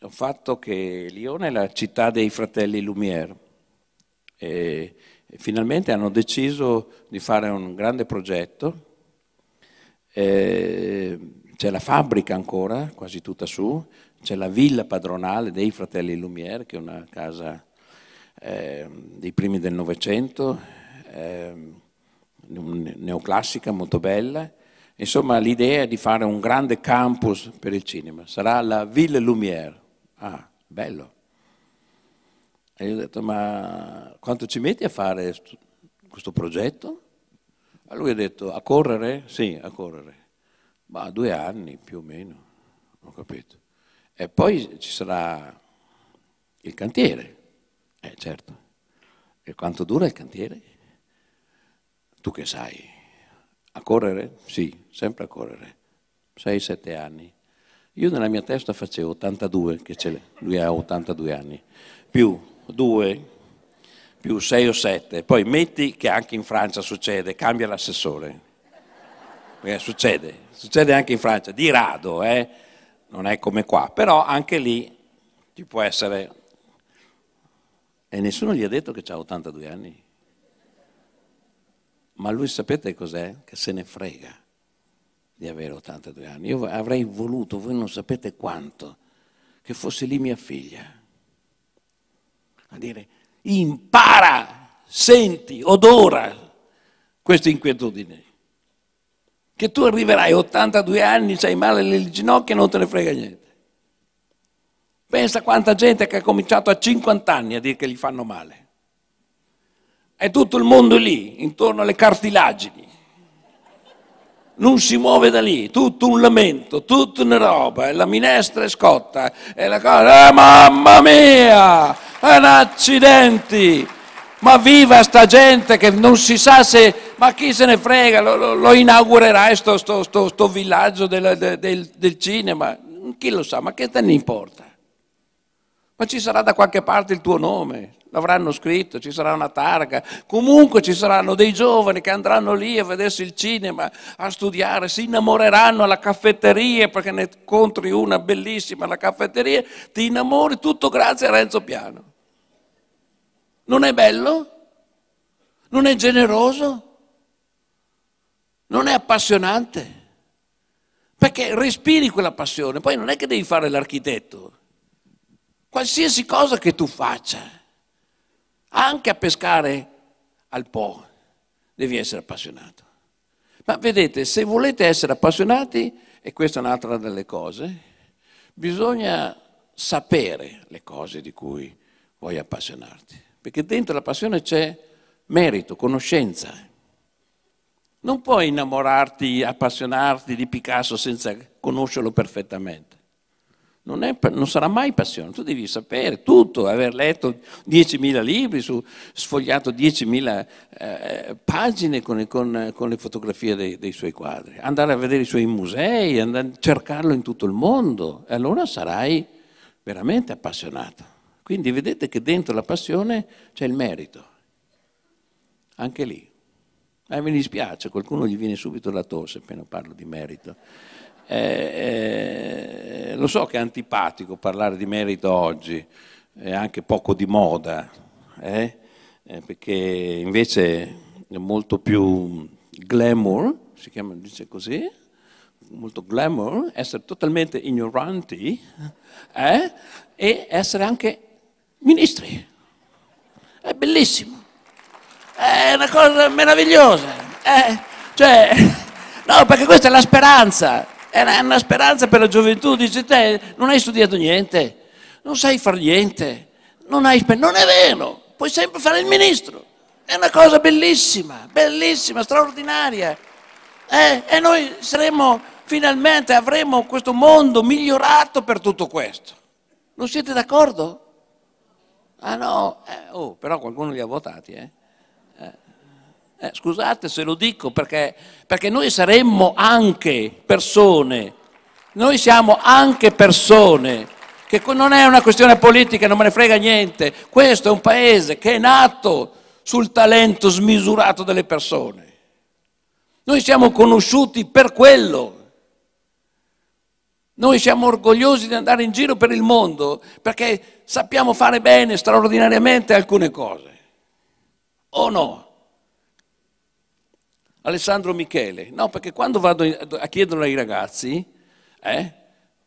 ho fatto che Lione è la città dei fratelli Lumière e finalmente hanno deciso di fare un grande progetto, eh, c'è la fabbrica ancora, quasi tutta su, c'è la villa padronale dei fratelli Lumière, che è una casa eh, dei primi del Novecento, eh, neoclassica, molto bella. Insomma, l'idea è di fare un grande campus per il cinema. Sarà la Ville Lumière. Ah, bello. E io ho detto, ma quanto ci metti a fare questo progetto? A lui ha detto, a correre? Sì, a correre. Ma due anni più o meno, ho capito. E poi ci sarà il cantiere. Eh certo. E quanto dura il cantiere? Tu che sai? A correre? Sì, sempre a correre. Sei, sette anni. Io nella mia testa facevo 82, che lui ha 82 anni, più 2 più 6 o 7, poi metti che anche in Francia succede, cambia l'assessore. Perché succede, succede anche in Francia, di rado, eh? non è come qua, però anche lì ci può essere... E nessuno gli ha detto che ha 82 anni. Ma lui sapete cos'è? Che se ne frega di avere 82 anni. Io avrei voluto, voi non sapete quanto, che fosse lì mia figlia a dire impara, senti, odora questa inquietudine. Che tu arriverai a 82 anni, sei male nelle ginocchia e non te ne frega niente. Pensa quanta gente che ha cominciato a 50 anni a dire che gli fanno male. È tutto il mondo lì, intorno alle cartilagini. Non si muove da lì, tutto un lamento, tutta una roba, e la minestra è scotta, e la cosa, eh, mamma mia! un accidenti! Ma viva sta gente che non si sa se... Ma chi se ne frega, lo, lo, lo inaugurerà sto, sto, sto, sto villaggio del, del, del cinema? Chi lo sa, ma che te ne importa? Ma ci sarà da qualche parte il tuo nome, l'avranno scritto, ci sarà una targa, comunque ci saranno dei giovani che andranno lì a vedersi il cinema, a studiare, si innamoreranno alla caffetteria perché ne incontri una bellissima alla caffetteria, ti innamori tutto grazie a Renzo Piano. Non è bello? Non è generoso? Non è appassionante? Perché respiri quella passione, poi non è che devi fare l'architetto. Qualsiasi cosa che tu faccia, anche a pescare al po', devi essere appassionato. Ma vedete, se volete essere appassionati, e questa è un'altra delle cose, bisogna sapere le cose di cui vuoi appassionarti perché dentro la passione c'è merito, conoscenza. Non puoi innamorarti, appassionarti di Picasso senza conoscerlo perfettamente. Non, è, non, sarà mai passione, tu devi sapere tutto, aver letto 10.000 libri, su, sfogliato 10.000 eh, pagine con, con, con, le fotografie dei, dei, suoi quadri, andare a vedere i suoi musei, andare, cercarlo in tutto il mondo, e allora sarai veramente appassionato. Quindi vedete che dentro la passione c'è il merito, anche lì. Eh, mi dispiace, qualcuno gli viene subito la tosse appena parlo di merito. Eh, eh, lo so che è antipatico parlare di merito oggi, è anche poco di moda, eh? eh perché invece è molto più glamour, si chiama, dice così, molto glamour, essere totalmente ignoranti eh? e essere anche ministri. È bellissimo, è una cosa meravigliosa. È, eh? cioè, <laughs> no, perché questa è la speranza, è una, è una speranza per la gioventù. Dice, te non hai studiato niente, non sai far niente, non hai speranza. Non è vero, puoi sempre fare il ministro. È una cosa bellissima, bellissima, straordinaria. Eh, e noi saremo finalmente avremo questo mondo migliorato per tutto questo. Non siete d'accordo? Ah no, eh, oh, però qualcuno li ha votati, eh. eh? Eh, scusate se lo dico perché, perché noi saremmo anche persone, noi siamo anche persone, che non è una questione politica, non me ne frega niente, questo è un paese che è nato sul talento smisurato delle persone. Noi siamo conosciuti per quello. Noi siamo orgogliosi di andare in giro per il mondo perché Sappiamo fare bene, straordinariamente, alcune cose. O no? Alessandro Michele. No, perché quando vado a chiedere ai ragazzi, eh,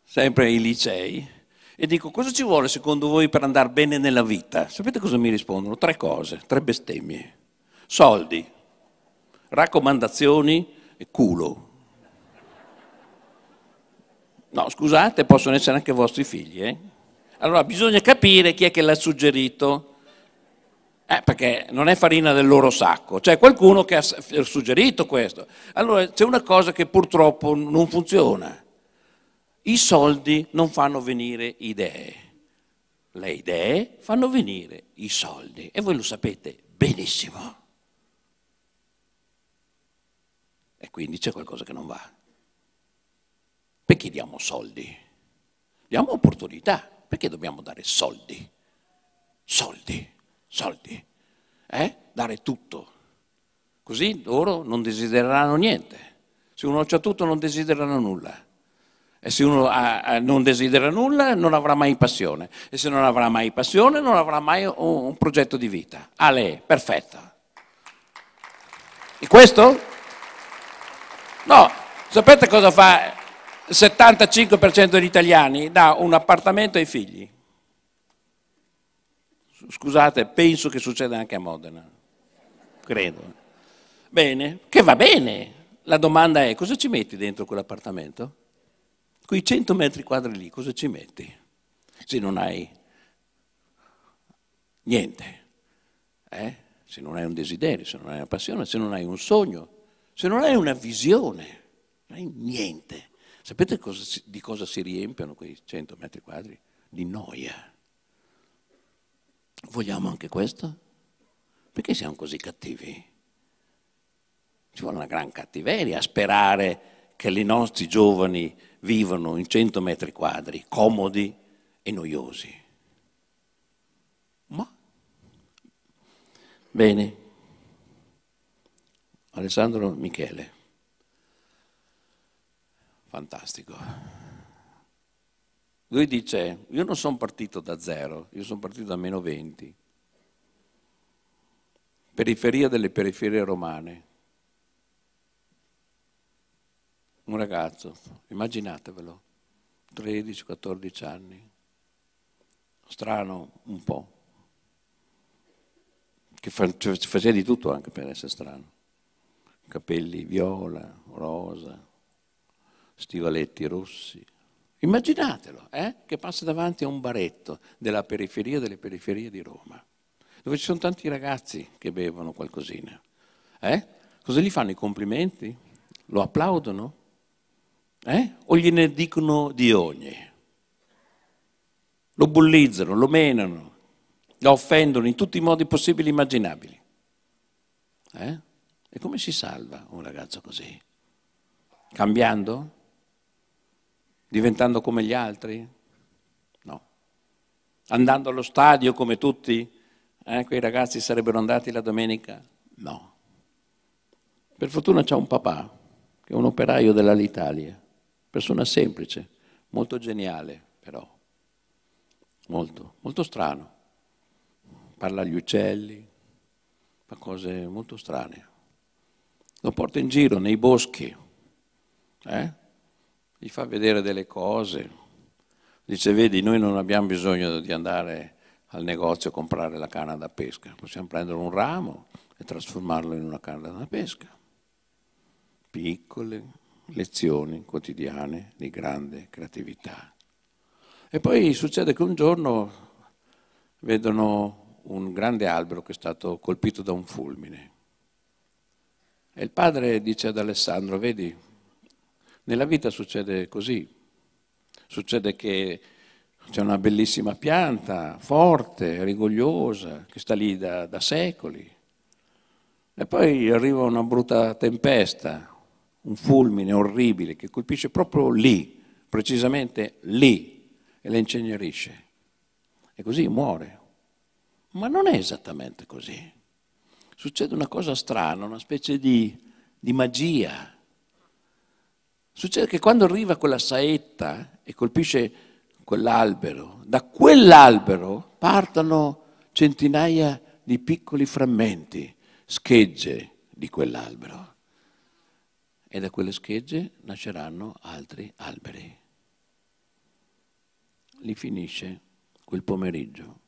sempre ai licei, e dico cosa ci vuole secondo voi per andare bene nella vita? Sapete cosa mi rispondono? Tre cose, tre bestemmie. Soldi, raccomandazioni e culo. No, scusate, possono essere anche vostri figli, eh? Allora bisogna capire chi è che l'ha suggerito. Eh, perché non è farina del loro sacco, c'è cioè, qualcuno che ha suggerito questo. Allora c'è una cosa che purtroppo non funziona. I soldi non fanno venire idee, le idee fanno venire i soldi e voi lo sapete benissimo. E quindi c'è qualcosa che non va. Perché diamo soldi? Diamo opportunità. Perché dobbiamo dare soldi? Soldi, soldi. Eh? Dare tutto. Così loro non desidereranno niente. Se uno ha tutto non desiderano nulla. E se uno ha, ah, ah, non desidera nulla non avrà mai passione. E se non avrà mai passione non avrà mai un, un progetto di vita. Ale, perfetto. E questo? No, sapete cosa fa 75% degli italiani dà un appartamento ai figli. Scusate, penso che succeda anche a Modena, credo. Bene, che va bene. La domanda è cosa ci metti dentro quell'appartamento? Quei 100 metri quadri lì, cosa ci metti? Se non hai niente, eh? se non hai un desiderio, se non hai una passione, se non hai un sogno, se non hai una visione, non hai niente. Sapete cosa, di cosa si riempiono quei 100 metri quadri? Di noia. Vogliamo anche questo? Perché siamo così cattivi? Ci vuole una gran cattiveria a sperare che i nostri giovani vivano in 100 metri quadri, comodi e noiosi. Ma, bene, Alessandro Michele. Fantastico. Lui dice, io non sono partito da zero, io sono partito da meno 20. Periferia delle periferie romane. Un ragazzo, immaginatevelo, 13-14 anni. Strano un po', che faceva di tutto anche per essere strano. Capelli viola, rosa, stivaletti rossi. Immaginatelo, eh? che passa davanti a un baretto della periferia delle periferie di Roma, dove ci sono tanti ragazzi che bevono qualcosina. Eh? Cosa gli fanno i complimenti? Lo applaudono? Eh? O gliene dicono di ogni? Lo bullizzano, lo menano, lo offendono in tutti i modi possibili e immaginabili. Eh? E come si salva un ragazzo così? Cambiando? diventando come gli altri? No. Andando allo stadio come tutti? Eh, quei ragazzi sarebbero andati la domenica? No. Per fortuna c'è un papà, che è un operaio dell'Alitalia, persona semplice, molto geniale però, molto, molto strano. Parla agli uccelli, fa cose molto strane. Lo porta in giro nei boschi, eh? gli fa vedere delle cose. Dice, vedi, noi non abbiamo bisogno di andare al negozio a comprare la canna da pesca, possiamo prendere un ramo e trasformarlo in una canna da pesca. Piccole lezioni quotidiane di grande creatività. E poi succede che un giorno vedono un grande albero che è stato colpito da un fulmine. E il padre dice ad Alessandro, vedi, nella vita succede così, succede che c'è una bellissima pianta, forte, rigogliosa, che sta lì da, da secoli, e poi arriva una brutta tempesta, un fulmine orribile che colpisce proprio lì, precisamente lì, e la incenerisce. E così muore. Ma non è esattamente così. Succede una cosa strana, una specie di, di magia Succede che quando arriva quella saetta e colpisce quell'albero, da quell'albero partono centinaia di piccoli frammenti, schegge di quell'albero. E da quelle schegge nasceranno altri alberi. Lì finisce quel pomeriggio.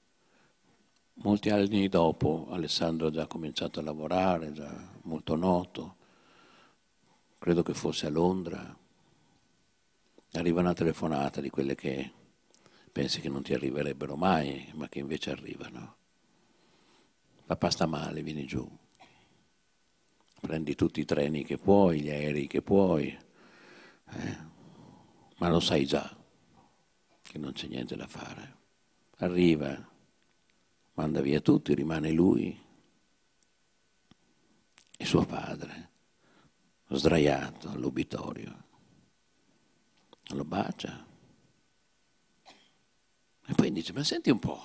Molti anni dopo Alessandro ha già cominciato a lavorare, già molto noto, credo che fosse a Londra, arriva una telefonata di quelle che pensi che non ti arriverebbero mai, ma che invece arrivano. Papà sta male, vieni giù. Prendi tutti i treni che puoi, gli aerei che puoi, eh? ma lo sai già che non c'è niente da fare. Arriva, manda via tutti, rimane lui e suo padre sdraiato all'ubitorio. Lo bacia. E poi dice, ma senti un po',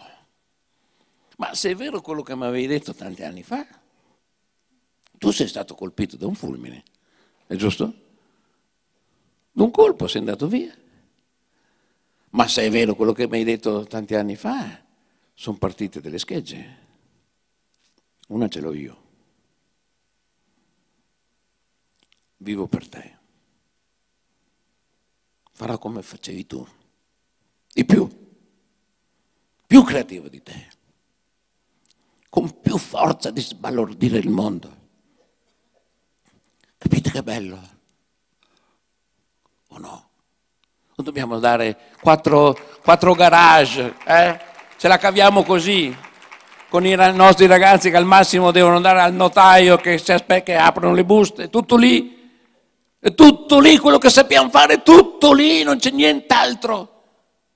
ma se è vero quello che mi avevi detto tanti anni fa, tu sei stato colpito da un fulmine, è giusto? un colpo sei andato via. Ma se è vero quello che mi hai detto tanti anni fa, sono partite delle schegge. Una ce l'ho io. vivo per te. Farà come facevi tu, di più, più creativo di te, con più forza di sbalordire il mondo. Capite che bello? O no? Non dobbiamo dare quattro, quattro garage, eh? ce la caviamo così, con i nostri ragazzi che al massimo devono andare al notaio che, si aspe- che aprono le buste, tutto lì è tutto lì quello che sappiamo fare, tutto lì, non c'è nient'altro.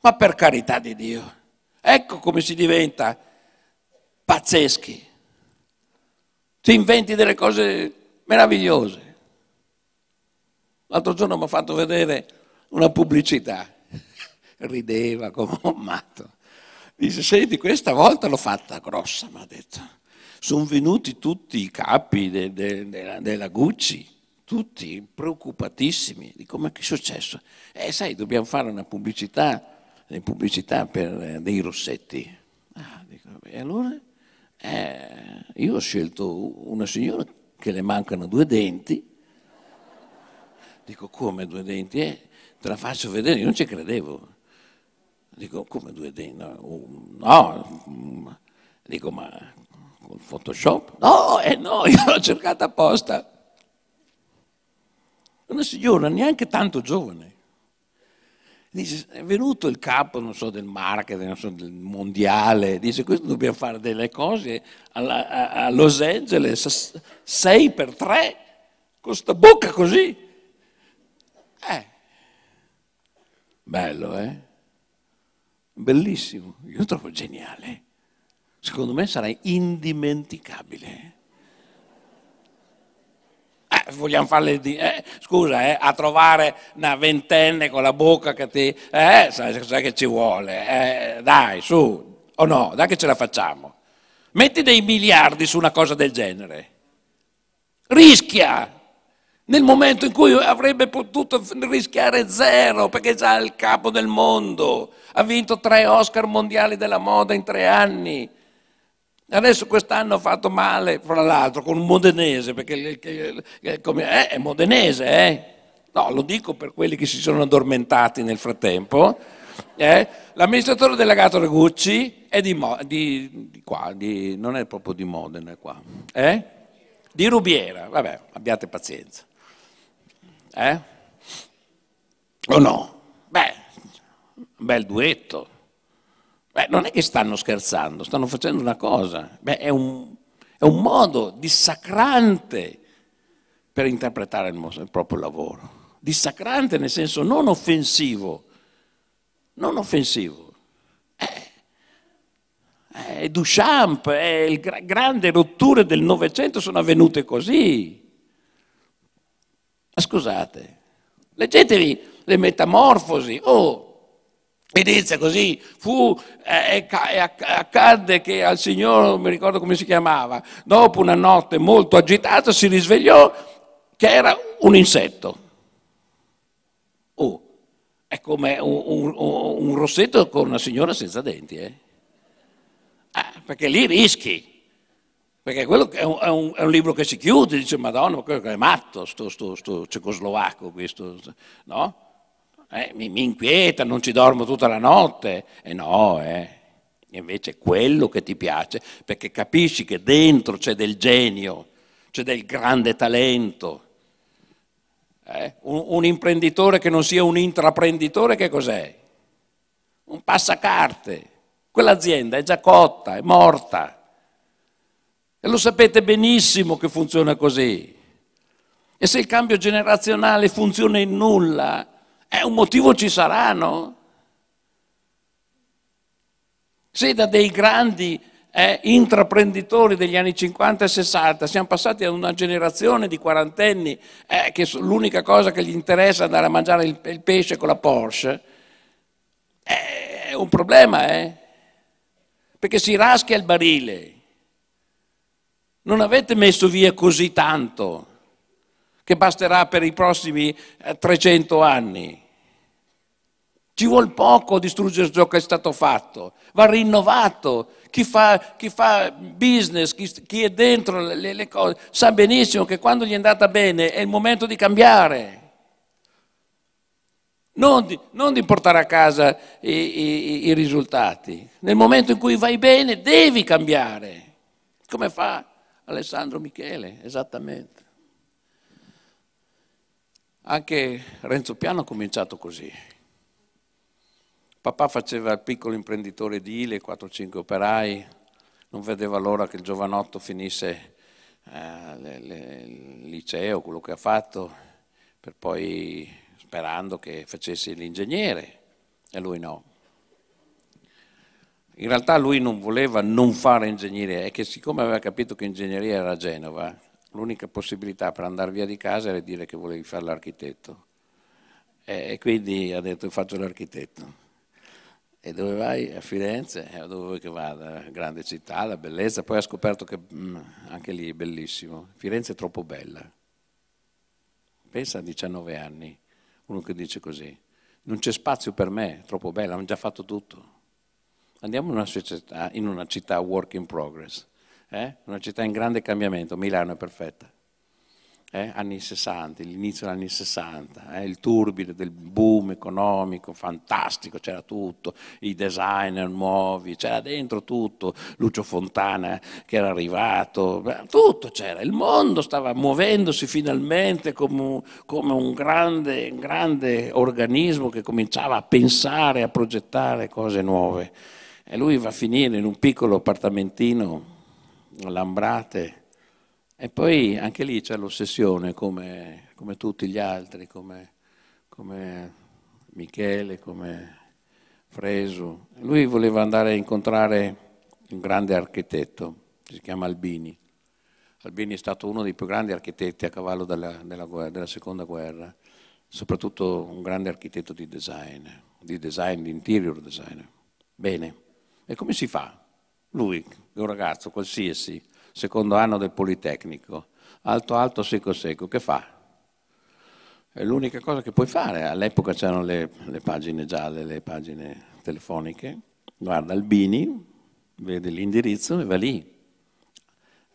Ma per carità di Dio, ecco come si diventa pazzeschi. Ti inventi delle cose meravigliose. L'altro giorno mi ha fatto vedere una pubblicità, <laughs> rideva come un matto. Dice, senti, questa volta l'ho fatta grossa, mi ha detto. Sono venuti tutti i capi de, de, de, della Gucci tutti preoccupatissimi dico ma che è successo. eh, sai, dobbiamo fare una pubblicità, una eh, pubblicità per eh, dei rossetti. Ah, dico, e allora eh, io ho scelto una signora che le mancano due denti. Dico, come due denti? Eh, te la faccio vedere, io non ci credevo. Dico, come due denti? No, no. dico, ma con Photoshop? No, eh no, <laughs> io l'ho cercata apposta. Una signora neanche tanto giovane. Dice, è venuto il capo, so, del marketing, so, del mondiale, dice, questo dobbiamo fare delle cose alla, a, a, Los Angeles, 6 per 3, con sta bocca così. Eh, bello, eh? Bellissimo, io lo trovo geniale. Secondo me sarà indimenticabile. Eh? eh, vogliamo farle di, eh, scusa, eh, a trovare una ventenne con la bocca che ti, eh, sai, sai che ci vuole, eh, dai, su, o oh no, dai che ce la facciamo. Metti dei miliardi su una cosa del genere. Rischia, nel momento in cui avrebbe potuto rischiare zero, perché già è il capo del mondo, ha vinto tre Oscar mondiali della moda in tre anni, Adesso quest'anno ha fatto male, fra l'altro, con un modenese, perché il, eh, è modenese, eh? No, lo dico per quelli che si sono addormentati nel frattempo. Eh? L'amministratore delegato Regucci è di, di, di qua, di, non è proprio di Modena, è qua. Eh? Di Rubiera, vabbè, abbiate pazienza. Eh? O no? Beh, un bel duetto. Beh, non è che stanno scherzando, stanno facendo una cosa. Beh, è, un, è un modo dissacrante per interpretare il, il proprio lavoro. Dissacrante nel senso non offensivo, non offensivo. Eh, eh, Duchamp, eh, il gra- grande rotture del Novecento sono avvenute così. Ma scusate, leggetevi le metamorfosi. Oh, Venezia così fu e eh, accadde che al signore, non mi ricordo come si chiamava, dopo una notte molto agitata si risvegliò che era un insetto. Oh, è come un, un, un rossetto con una signora senza denti, eh? ah, perché lì rischi. Perché quello è un, è, un, è un, libro che si chiude, dice Madonna, ma quello è matto, sto, sto, sto cecoslovacco questo, no? eh, mi, mi, inquieta, non ci dormo tutta la notte. E eh, no, eh. invece quello che ti piace, perché capisci che dentro c'è del genio, c'è del grande talento. Eh, un, un imprenditore che non sia un intraprenditore, che cos'è? Un passacarte. Quell'azienda è già cotta, è morta. E lo sapete benissimo che funziona così. E se il cambio generazionale funziona in nulla, eh, un motivo ci sarà, no? Se da dei grandi eh, intraprenditori degli anni 50 e 60 siamo passati ad una generazione di quarantenni eh, che l'unica cosa che gli interessa è andare a mangiare il, il pesce con la Porsche, eh, è un problema, eh? Perché si raschia il barile. Non avete messo via così tanto che basterà per i prossimi 300 eh, anni. Ci vuole poco distruggere ciò che è stato fatto, va rinnovato. Chi fa, chi fa business, chi, chi, è dentro le, le cose, sa benissimo che quando gli è andata bene è il momento di cambiare. Non di, non di, portare a casa i, i, i, risultati. Nel momento in cui vai bene devi cambiare, come fa Alessandro Michele, esattamente. Anche Renzo Piano ha cominciato così. Papà faceva il piccolo imprenditore di Ile, 4-5 operai, non vedeva l'ora che il giovanotto finisse eh, le, le, il liceo, quello che ha fatto, per poi sperando che facesse l'ingegnere, e lui no. In realtà lui non voleva non fare ingegneria, è che siccome aveva capito che ingegneria era a Genova, l'unica possibilità per andare via di casa era dire che volevi fare l'architetto. E, quindi ha detto faccio l'architetto. E dove vai? A Firenze, E eh, dove vuoi che vada? Grande città, la bellezza. Poi ha scoperto che mh, mm, anche lì è bellissimo. Firenze è troppo bella. Pensa a 19 anni, uno che dice così. Non c'è spazio per me, è troppo bella, hanno già fatto tutto. Andiamo in una, società, in una città work in progress eh? una città in grande cambiamento, Milano è perfetta. Eh? Anni 60, l'inizio degli anni 60, eh? il turbine del boom economico, fantastico, c'era tutto, i designer nuovi, c'era dentro tutto, Lucio Fontana eh, che era arrivato, tutto c'era, il mondo stava muovendosi finalmente come, come un, grande, un grande organismo che cominciava a pensare, a progettare cose nuove. E lui va a finire in un piccolo appartamentino Lambrate. E poi anche lì c'è l'ossessione, come, come tutti gli altri, come, come, Michele, come Fresu. Lui voleva andare a incontrare un grande architetto, si chiama Albini. Albini è stato uno dei più grandi architetti a cavallo della, della, guerra, della seconda guerra, soprattutto un grande architetto di design, di design, di interior design. Bene, e come si fa? Lui, un ragazzo qualsiasi, secondo anno del Politecnico, alto alto, secco secco, che fa? È l'unica cosa che puoi fare, all'epoca c'erano le, le pagine gialle, le pagine telefoniche, guarda Albini, vede l'indirizzo e va lì.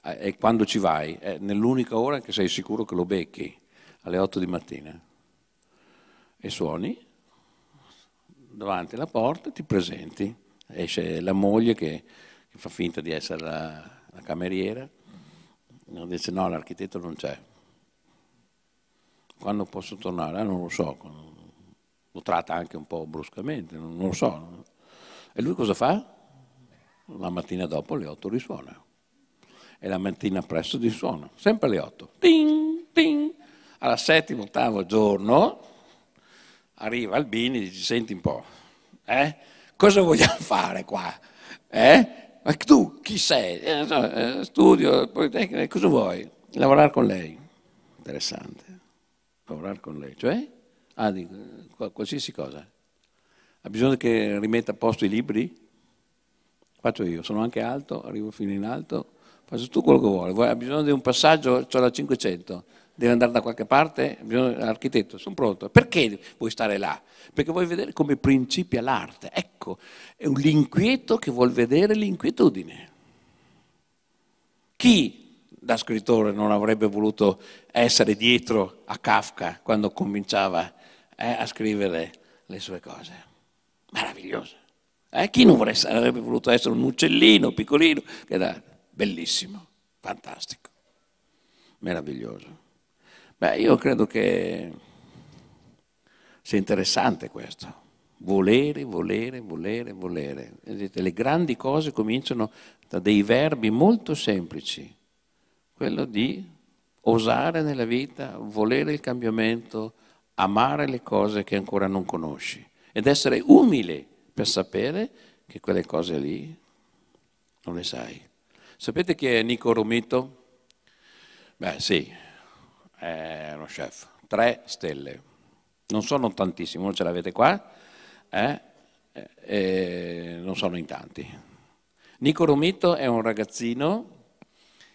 Eh, e quando ci vai? È nell'unica ora che sei sicuro che lo becchi, alle 8 di mattina. E suoni davanti alla porta e ti presenti. Esce la moglie che che fa finta di essere la, la cameriera, dice no, l'architetto non c'è. Quando posso tornare? Eh, non lo so, lo tratta anche un po' bruscamente, non, lo so. E lui cosa fa? La mattina dopo alle 8 risuona. E la mattina presto risuona, sempre alle 8. Ting, ting. Alla settimo, ottavo giorno arriva Albini e dice senti un po', eh? cosa vogliamo <laughs> fare qua? Eh? Ma tu chi sei? Eh, no, eh, studio, Politecnica, cosa vuoi? Lavorare con lei. Interessante. Lavorare con lei. Cioè? Ah, di qualsiasi cosa. Ha bisogno che rimetta a posto i libri? Faccio io, sono anche alto, arrivo fino in alto, faccio tu quello che vuoi. Ha bisogno di un passaggio, ho la 500 deve andare da qualche parte, architetto, sono pronto. Perché vuoi stare là? Perché vuoi vedere come principia l'arte. Ecco, è un inquieto che vuol vedere l'inquietudine. Chi da scrittore non avrebbe voluto essere dietro a Kafka quando cominciava eh, a scrivere le sue cose? Meraviglioso. Eh, chi non vorrebbe, avrebbe voluto essere un uccellino piccolino? Che era bellissimo, fantastico, meraviglioso. Beh, io credo che sia interessante questo. Volere, volere, volere, volere. Vedete, le grandi cose cominciano da dei verbi molto semplici. Quello di osare nella vita, volere il cambiamento, amare le cose che ancora non conosci ed essere umile per sapere che quelle cose lì non le sai. Sapete chi è Nico Romito? Beh, sì, eh, uno chef, Tre stelle. Non sono tantissimi, non ce l'avete qua, eh? eh? Eh, non sono in tanti. Nico Romito è un ragazzino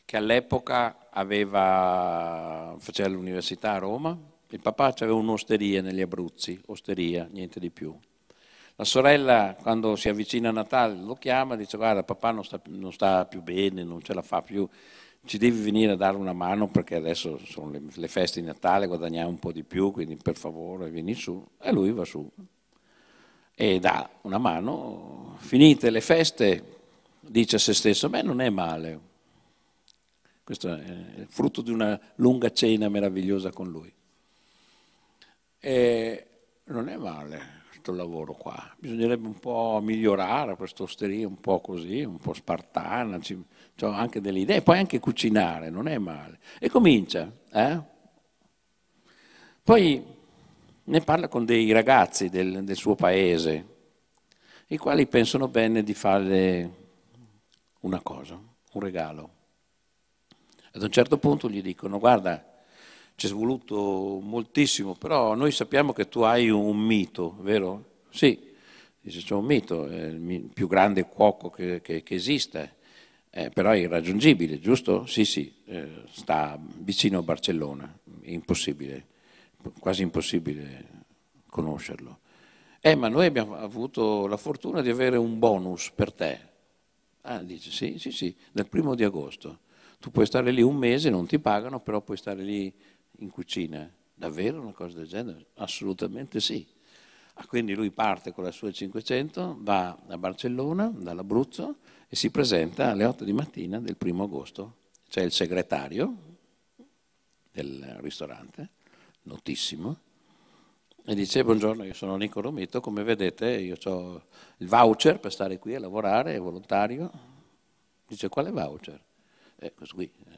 che all'epoca aveva, faceva l'università a Roma, il papà aveva un'osteria negli Abruzzi, osteria, niente di più. La sorella, quando si avvicina a Natale, lo chiama e dice guarda papà non sta, non sta più bene, non ce la fa più, ci devi venire a dare una mano perché adesso sono le, le, feste di Natale, guadagniamo un po' di più, quindi per favore vieni su. E lui va su e dà una mano. Finite le feste, dice a se stesso, beh non è male. Questo è il frutto di una lunga cena meravigliosa con lui. E non è male questo lavoro qua, bisognerebbe un po' migliorare questa osteria, un po' così, un po' spartana. Ci cioè, ho anche delle idee, puoi anche cucinare, non è male. E comincia. Eh? Poi ne parla con dei ragazzi del, del, suo paese, i quali pensano bene di farle una cosa, un regalo. Ad un certo punto gli dicono, guarda, ci è voluto moltissimo, però noi sappiamo che tu hai un mito, vero? Sì, dice, c'è un mito, è il più grande cuoco che, che, che esiste eh, però è irraggiungibile, giusto? Sì, sì, eh, sta vicino a Barcellona, è impossibile, quasi impossibile conoscerlo. Eh, ma noi abbiamo avuto la fortuna di avere un bonus per te. Ah, dice, sì, sì, sì, dal primo di agosto. Tu puoi stare lì un mese, non ti pagano, però puoi stare lì in cucina. Davvero una cosa del genere? Assolutamente sì. Ah, quindi lui parte con la sua 500, va a Barcellona, dall'Abruzzo, e si presenta alle 8 di mattina del primo agosto. C'è il segretario del ristorante, notissimo, e dice buongiorno, io sono Nico Romito, come vedete io ho il voucher per stare qui a lavorare, è volontario. Dice quale voucher? Eh, questo qui, eh,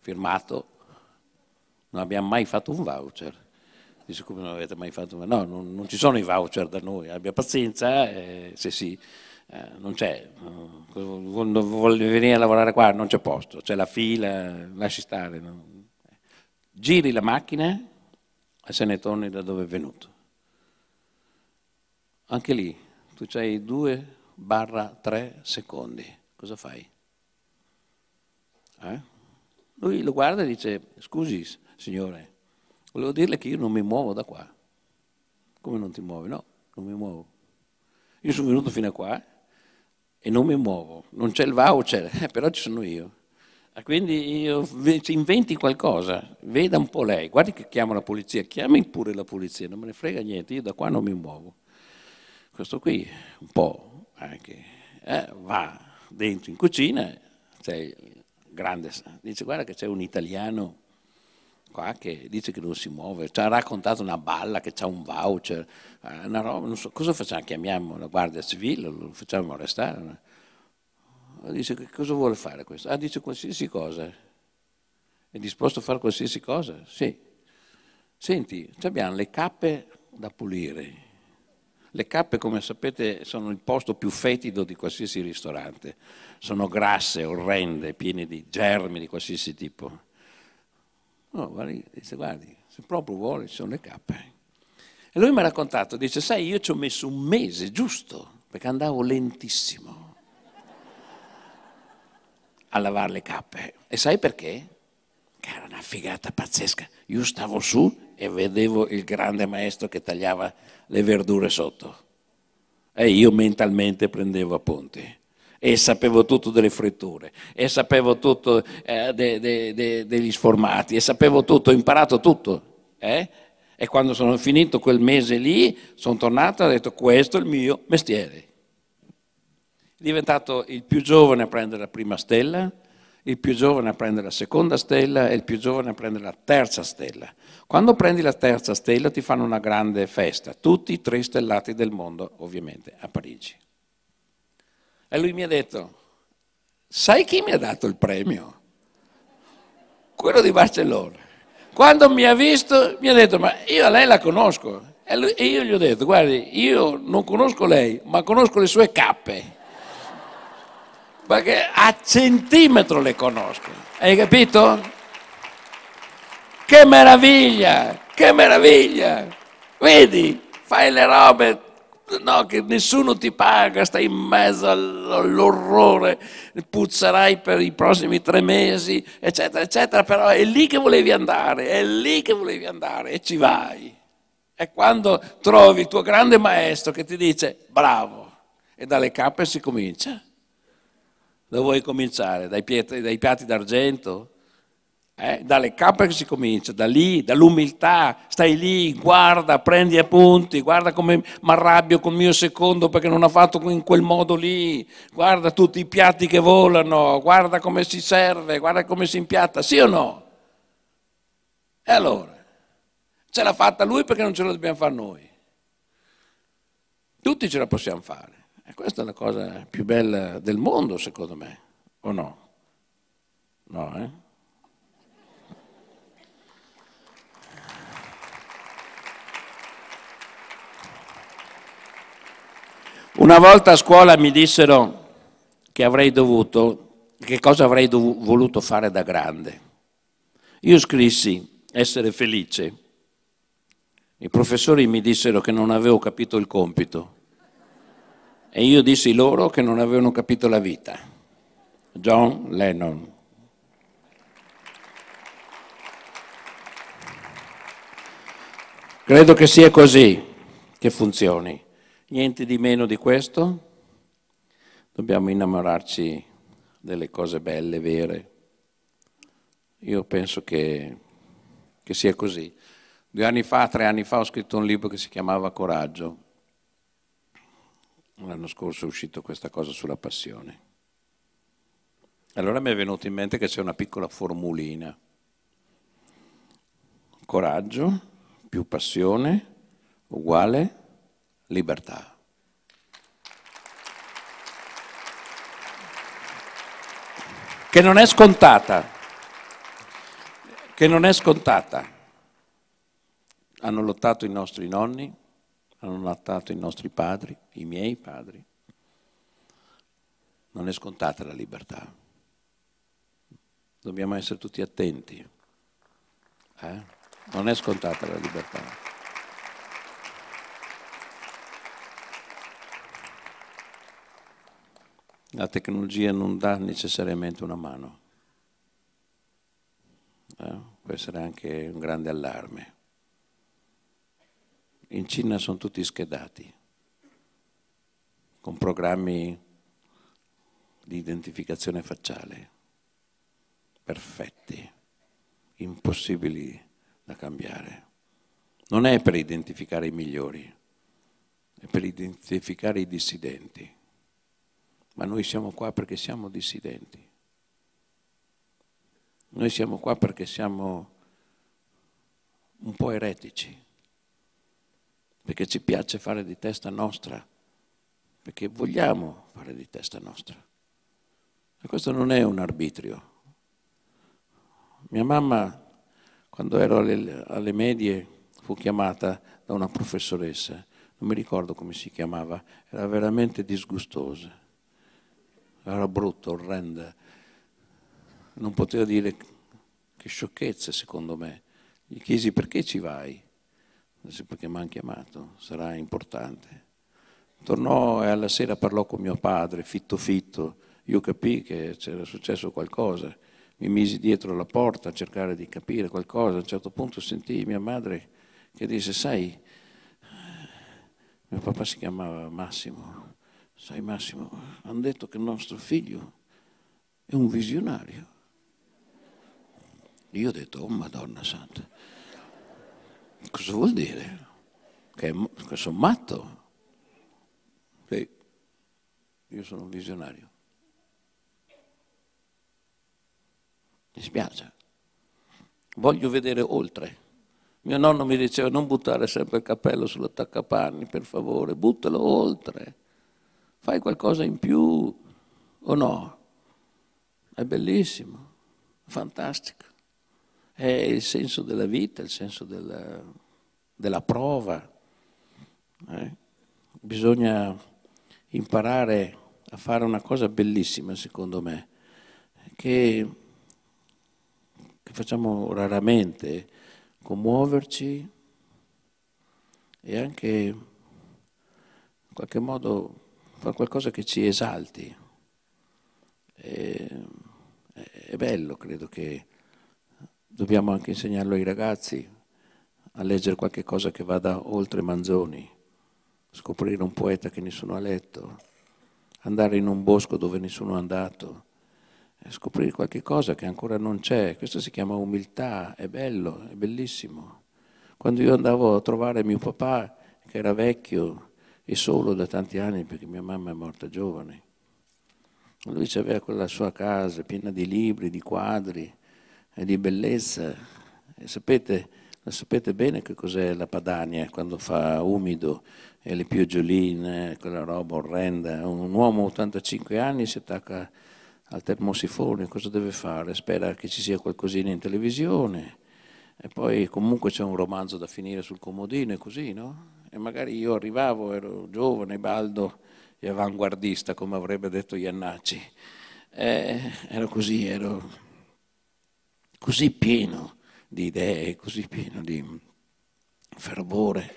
firmato, non abbiamo mai fatto un voucher. Dice come non avete mai fatto? No, non, non ci sono i voucher da noi, abbia pazienza, eh, se sì. Eh, non c'è, eh, no, vuole venire a lavorare qua, non c'è posto, c'è la fila, lasci stare. No. Giri la macchina e se ne torni da dove è venuto. Anche lì tu hai 2 barra 3 secondi, cosa fai? Eh? Lui lo guarda e dice, scusi signore, volevo dirle che io non mi muovo da qua. Come non ti muovi? No, non mi muovo. Io sono venuto fino a qua eh e non mi muovo. Non c'è il voucher, eh, però ci sono io. Ah, quindi io, inventi qualcosa, veda un po' lei, guardi che chiama la polizia, chiami pure la polizia, non me ne frega niente, io da qua non mi muovo. Questo qui un po' anche eh, va dentro in cucina, c'è il grande, dice guarda che c'è un italiano qua che dice che non si muove, ci ha raccontato una balla che ha un voucher, eh, una roba, non so, cosa facciamo? Chiamiamo la Guardia Civile, lo facciamo arrestare? Dice che cosa vuole fare questo? Ah, dice qualsiasi cosa. È disposto a fare qualsiasi cosa? Sì. Senti, abbiamo le cappe da pulire. Le cappe, come sapete, sono il posto più fetido di qualsiasi ristorante. Sono grasse, orrende, piene di germi di qualsiasi tipo. No, guardi, dice, guardi, se proprio vuole ci sono le cappe. E lui mi ha raccontato, dice, sai, io ci ho messo un mese, giusto, perché andavo lentissimo a lavare le cappe. E sai perché? Che era una figata pazzesca. Io stavo su e vedevo il grande maestro che tagliava le verdure sotto. E io mentalmente prendevo appunti e sapevo tutto delle fritture, e sapevo tutto eh, de, de, de, degli sformati, e sapevo tutto, ho imparato tutto. Eh? E quando sono finito quel mese lì, sono tornato e ho detto questo è il mio mestiere. È diventato il più giovane a prendere la prima stella, il più giovane a prendere la seconda stella e il più giovane a prendere la terza stella. Quando prendi la terza stella ti fanno una grande festa, tutti i tre stellati del mondo ovviamente a Parigi. E lui mi ha detto, sai chi mi ha dato il premio? Quello di Barcellona. Quando mi ha visto mi ha detto, ma io a lei la conosco. E, lui, e io gli ho detto, guardi, io non conosco lei, ma conosco le sue cappe. Perché a centimetro le conosco. Hai capito? Che meraviglia, che meraviglia. Vedi, fai le robe no, che nessuno ti paga, stai in mezzo all'orrore, puzzerai per i prossimi tre mesi, eccetera, eccetera, però è lì che volevi andare, è lì che volevi andare e ci vai. È quando trovi il tuo grande maestro che ti dice bravo e dalle cappe si comincia. Dove vuoi cominciare? Dai, piatti d'argento? Eh, dalle cappe che si comincia, da lì, dall'umiltà, stai lì, guarda, prendi appunti, guarda come mi arrabbio con il mio secondo perché non ha fatto in quel modo lì, guarda tutti i piatti che volano, guarda come si serve, guarda come si impiatta, sì o no? E allora? Ce l'ha fatta lui perché non ce la dobbiamo fare noi. Tutti ce la possiamo fare. E questa è la cosa più bella del mondo, secondo me, o no? No, eh? Una volta a scuola mi dissero che avrei dovuto, che cosa avrei dov- voluto fare da grande. Io scrissi essere felice. I professori mi dissero che non avevo capito il compito e io dissi loro che non avevano capito la vita. John Lennon. Credo che sia così che funzioni. Niente di meno di questo. Dobbiamo innamorarci delle cose belle, vere. Io penso che, che sia così. Due anni fa, tre anni fa, ho scritto un libro che si chiamava Coraggio. L'anno scorso è uscito questa cosa sulla passione. Allora mi è venuto in mente che c'è una piccola formulina. Coraggio più passione uguale libertà. Che non è scontata, che non è scontata. Hanno lottato i nostri nonni, hanno lottato i nostri padri, i miei padri. Non è scontata la libertà. Dobbiamo essere tutti attenti. Eh? Non è scontata la libertà. la tecnologia non dà necessariamente una mano. Eh? Può essere anche un grande allarme. In Cina sono tutti schedati, con programmi di identificazione facciale perfetti, impossibili da cambiare. Non è per identificare i migliori, è per identificare i dissidenti ma noi siamo qua perché siamo dissidenti. Noi siamo qua perché siamo un po' eretici, perché ci piace fare di testa nostra, perché vogliamo fare di testa nostra. E questo non è un arbitrio. Mia mamma, quando ero alle, alle medie, fu chiamata da una professoressa, non mi ricordo come si chiamava, era veramente disgustosa era brutta, orrenda. Non poteva dire che sciocchezze, secondo me. Gli chiesi perché ci vai? perché mi hanno chiamato, sarà importante. Tornò e alla sera parlò con mio padre, fitto fitto. Io capii che c'era successo qualcosa. Mi misi dietro la porta a cercare di capire qualcosa. A un certo punto sentì mia madre che disse, sai, mio papà si chiamava Massimo, Sai Massimo, hanno detto che il nostro figlio è un visionario. Io ho detto, oh Madonna Santa, cosa vuol dire? Che, è, che sono matto? Che io sono un visionario. Mi spiace. Voglio vedere oltre. Mio nonno mi diceva non buttare sempre il cappello sull'attaccapanni, per favore, buttalo oltre. Fai qualcosa in più o no? È bellissimo, fantastico. È il senso della vita, il senso della, della prova. Eh? Bisogna imparare a fare una cosa bellissima, secondo me, che, che facciamo raramente, commuoverci e anche in qualche modo fare qualcosa che ci esalti. E, è bello, credo che dobbiamo anche insegnarlo ai ragazzi a leggere qualche cosa che vada oltre Manzoni, scoprire un poeta che nessuno ha letto, andare in un bosco dove nessuno è andato, eh, scoprire qualche cosa che ancora non c'è. Questo si chiama umiltà, è bello, è bellissimo. Quando io andavo a trovare mio papà, che era vecchio, e solo da tanti anni perché mia mamma è morta giovane. Lui aveva quella sua casa piena di libri, di quadri e di bellezza. E sapete, sapete bene che cos'è la Padania quando fa umido e le pioggioline, quella roba orrenda. Un uomo 85 anni si attacca al termosifone, cosa deve fare? Spera che ci sia qualcosina in televisione e poi comunque c'è un romanzo da finire sul comodino e così, no? e magari io arrivavo, ero giovane, baldo e avanguardista, come avrebbe detto Iannacci. Eh, ero così, ero così pieno di idee, così pieno di fervore.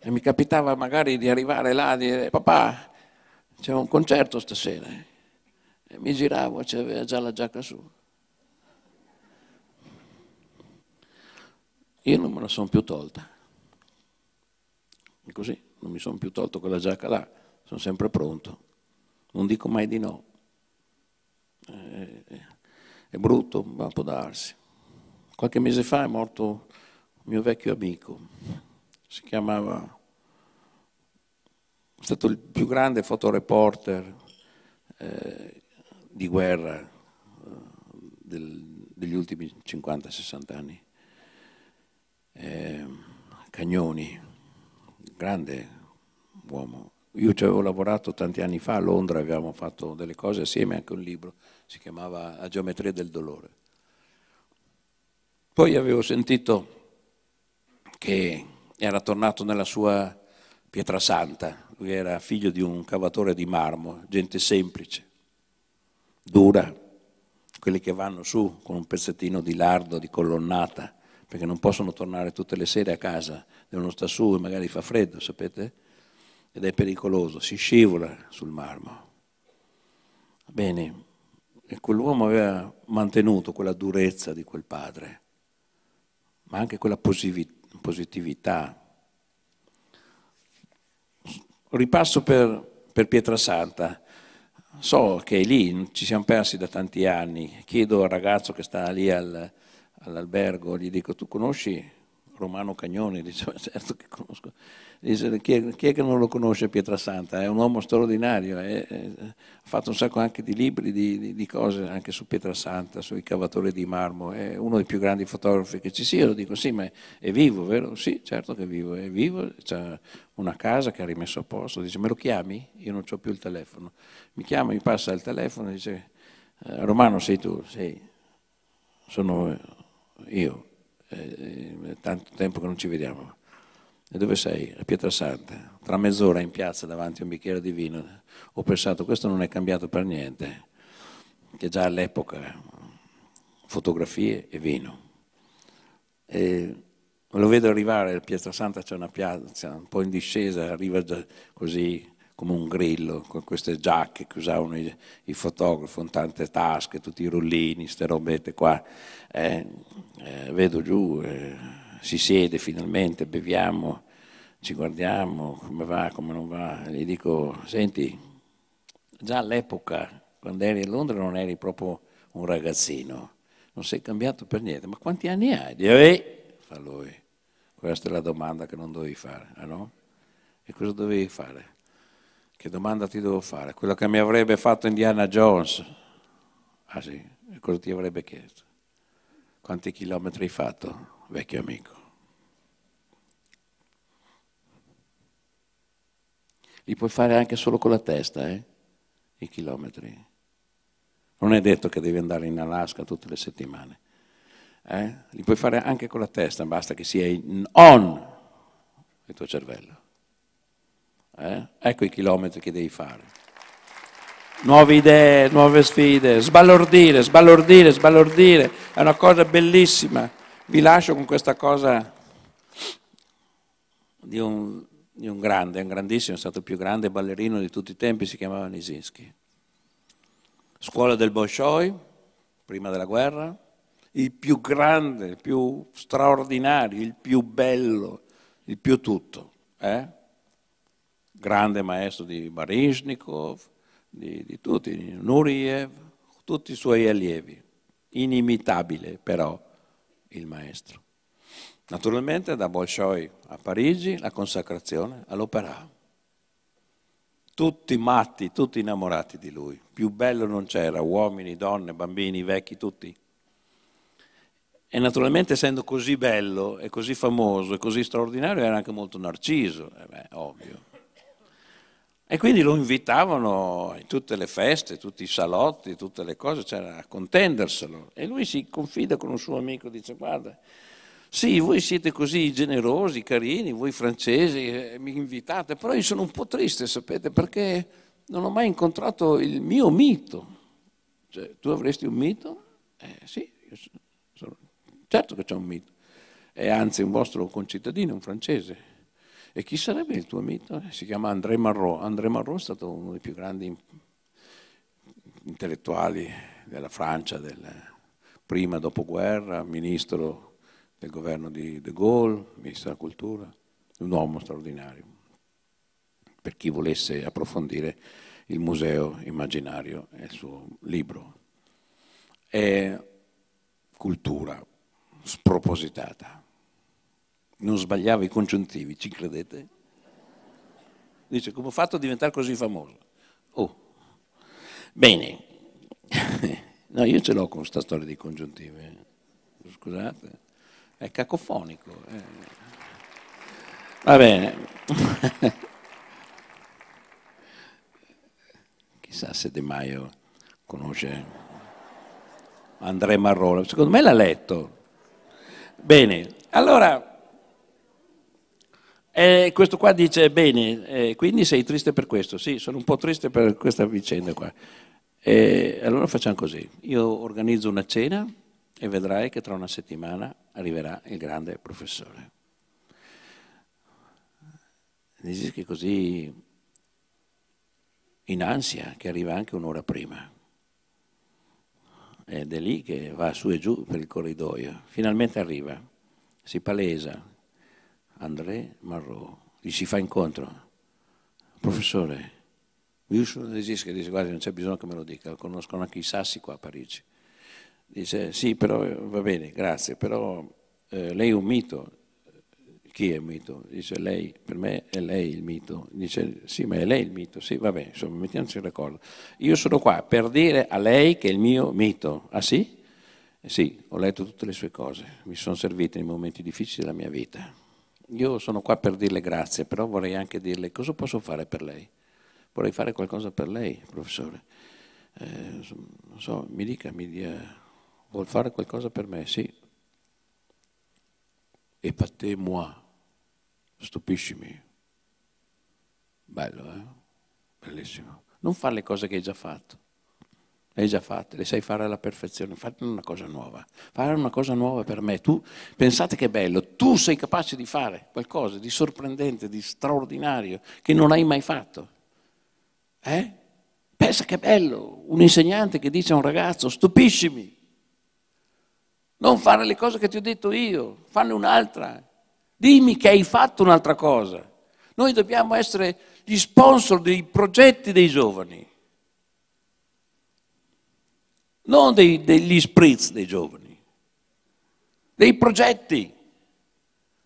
E mi capitava magari di arrivare là e dire papà, c'è un concerto stasera. E mi giravo e c'aveva già la giacca su. Io non me la sono più tolta. E così, non mi sono più tolto quella giacca là, sono sempre pronto. Non dico mai di no. È, eh, eh, è brutto, ma può darsi. Qualche mese fa è morto un mio vecchio amico, si chiamava, è stato il più grande fotoreporter eh, di guerra eh, del, degli ultimi 50-60 anni. Eh, Cagnoni, grande uomo. Io ci avevo lavorato tanti anni fa a Londra, avevamo fatto delle cose assieme, anche un libro, si chiamava La geometria del dolore. Poi avevo sentito che era tornato nella sua Pietrasanta, lui era figlio di un cavatore di marmo, gente semplice, dura, quelli che vanno su con un pezzettino di lardo, di colonnata, perché non possono tornare tutte le sere a casa, devono stare su e magari fa freddo, sapete? Ed è pericoloso, si scivola sul marmo. Bene, e quell'uomo aveva mantenuto quella durezza di quel padre, ma anche quella positività. Ripasso per, per Pietrasanta. So che è lì ci siamo persi da tanti anni. Chiedo al ragazzo che sta lì al, all'albergo, gli dico, tu conosci Romano Cagnoni? <laughs> Diceva, certo che conosco. Dice, chi è, chi è, che non lo conosce Pietrasanta? È un uomo straordinario, ha fatto un sacco anche di libri, di, di, di cose anche su Pietrasanta, sui cavatori di marmo, è uno dei più grandi fotografi che ci sia. Io dico, sì, ma è vivo, vero? Sì, certo che è vivo, è vivo, c'è una casa che ha rimesso a posto. Dice, me lo chiami? Io non ho più il telefono. Mi chiama, mi passa il telefono e dice, eh, Romano sei tu? Sì. Sono io, eh, tanto tempo che non ci vediamo. E dove sei? A Pietrasanta. Tra mezz'ora in piazza davanti a un bicchiere di vino ho pensato, questo non è cambiato per niente, che già all'epoca fotografie e vino. E lo vedo arrivare a Pietrasanta, c'è una piazza un po' in discesa, arriva già così come un grillo, con queste giacche che usavano i, i fotografi, con tante tasche, tutti i rullini, queste robette qua. Eh, eh, vedo giù, eh, si siede finalmente, beviamo, ci guardiamo, come va, come non va. Gli dico, senti, già all'epoca, quando eri a Londra, non eri proprio un ragazzino, non sei cambiato per niente, ma quanti anni hai? Dio, eh, fa lui. Questa è la domanda che non dovevi fare, ah no? E cosa dovevi fare? Che domanda ti devo fare? Quello che mi avrebbe fatto Indiana Jones. Ah sì, cosa ti avrebbe chiesto? Quanti chilometri hai fatto, vecchio amico? Li puoi fare anche solo con la testa, eh? I chilometri. Non è detto che devi andare in Alaska tutte le settimane. Eh? Li puoi fare anche con la testa, basta che sia in on il tuo cervello. Eh? Ecco i chilometri che devi fare. Nuove idee, nuove sfide, sbalordire, sbalordire, sbalordire, è una cosa bellissima. Vi lascio con questa cosa di un, di un grande, un grandissimo, è stato il più grande ballerino di tutti i tempi, si chiamava Nisinski. Scuola del Bolshoi, prima della guerra, il più grande, il più straordinario, il più bello, il più tutto. Eh? grande maestro di Baryshnikov, di, di tutti, Nuriev, tutti i suoi allievi. Inimitabile però il maestro. Naturalmente da Bolshoi a Parigi la consacrazione all'opera. Tutti matti, tutti innamorati di lui. Più bello non c'era, uomini, donne, bambini, vecchi, tutti. E naturalmente essendo così bello e così famoso e così straordinario era anche molto narciso, eh beh, ovvio. E quindi lo invitavano in tutte le feste, tutti i salotti, tutte le cose, c'era cioè, a contenderselo. E lui si confida con un suo amico, dice guarda, sì, voi siete così generosi, carini, voi francesi eh, mi invitate, però io sono un po' triste, sapete, perché non ho mai incontrato il mio mito. Cioè, tu avresti un mito? Eh, sì, sono... certo che c'è un mito. E anzi un vostro concittadino, un francese, e chi sarebbe il tuo mito? Eh, si chiama André Marot. André Marot è stato uno dei più grandi intellettuali della Francia, del prima dopoguerra, ministro del governo di De Gaulle, ministro della cultura, un uomo straordinario, per chi volesse approfondire il museo immaginario e il suo libro. È cultura spropositata non sbagliava i congiuntivi, ci credete? Dice, come ho fatto a diventare così famoso? Oh, bene, <laughs> no, io ce l'ho con questa storia dei congiuntivi, eh. scusate, è cacofonico. Eh. Va bene. <laughs> Chissà se De Maio conosce Andrea Marrola, secondo me l'ha letto. Bene, allora e eh, questo qua dice, bene, eh, quindi sei triste per questo? Sì, sono un po' triste per questa vicenda qua. E eh, allora facciamo così, io organizzo una cena e vedrai che tra una settimana arriverà il grande professore. Dici che così in ansia, che arriva anche un'ora prima. Ed è lì che va su e giù per il corridoio. Finalmente arriva, si palesa, André Marrou, gli si fa incontro, professore, Wilson Desisca dice guardi, non c'è bisogno che me lo dica, lo conoscono anche i sassi qua a Parigi. Dice sì però va bene, grazie, però eh, lei è un mito. Chi è il mito? Dice lei, per me è lei il mito. Dice sì ma è lei il mito, sì va bene, insomma mettiamoci d'accordo. Io sono qua per dire a lei che è il mio mito. Ah sì? Sì, ho letto tutte le sue cose, mi sono servite nei momenti difficili della mia vita io sono qua per dirle grazie, però vorrei anche dirle cosa posso fare per lei. Vorrei fare qualcosa per lei, professore. Eh, non so, mi dica, mi dia, vuol fare qualcosa per me? Sì. E paté moi, stupiscimi. Bello, eh? Bellissimo. Non fare le cose che hai già fatto le hai già fatte, le sai fare alla perfezione, fate una cosa nuova, fare una cosa nuova per me, tu pensate che bello, tu sei capace di fare qualcosa di sorprendente, di straordinario, che non hai mai fatto. Eh? Pensa che bello, un insegnante che dice a un ragazzo, stupiscimi, non fare le cose che ti ho detto io, fanne un'altra, dimmi che hai fatto un'altra cosa. Noi dobbiamo essere gli sponsor dei progetti dei giovani non dei, degli spritz dei giovani, dei progetti.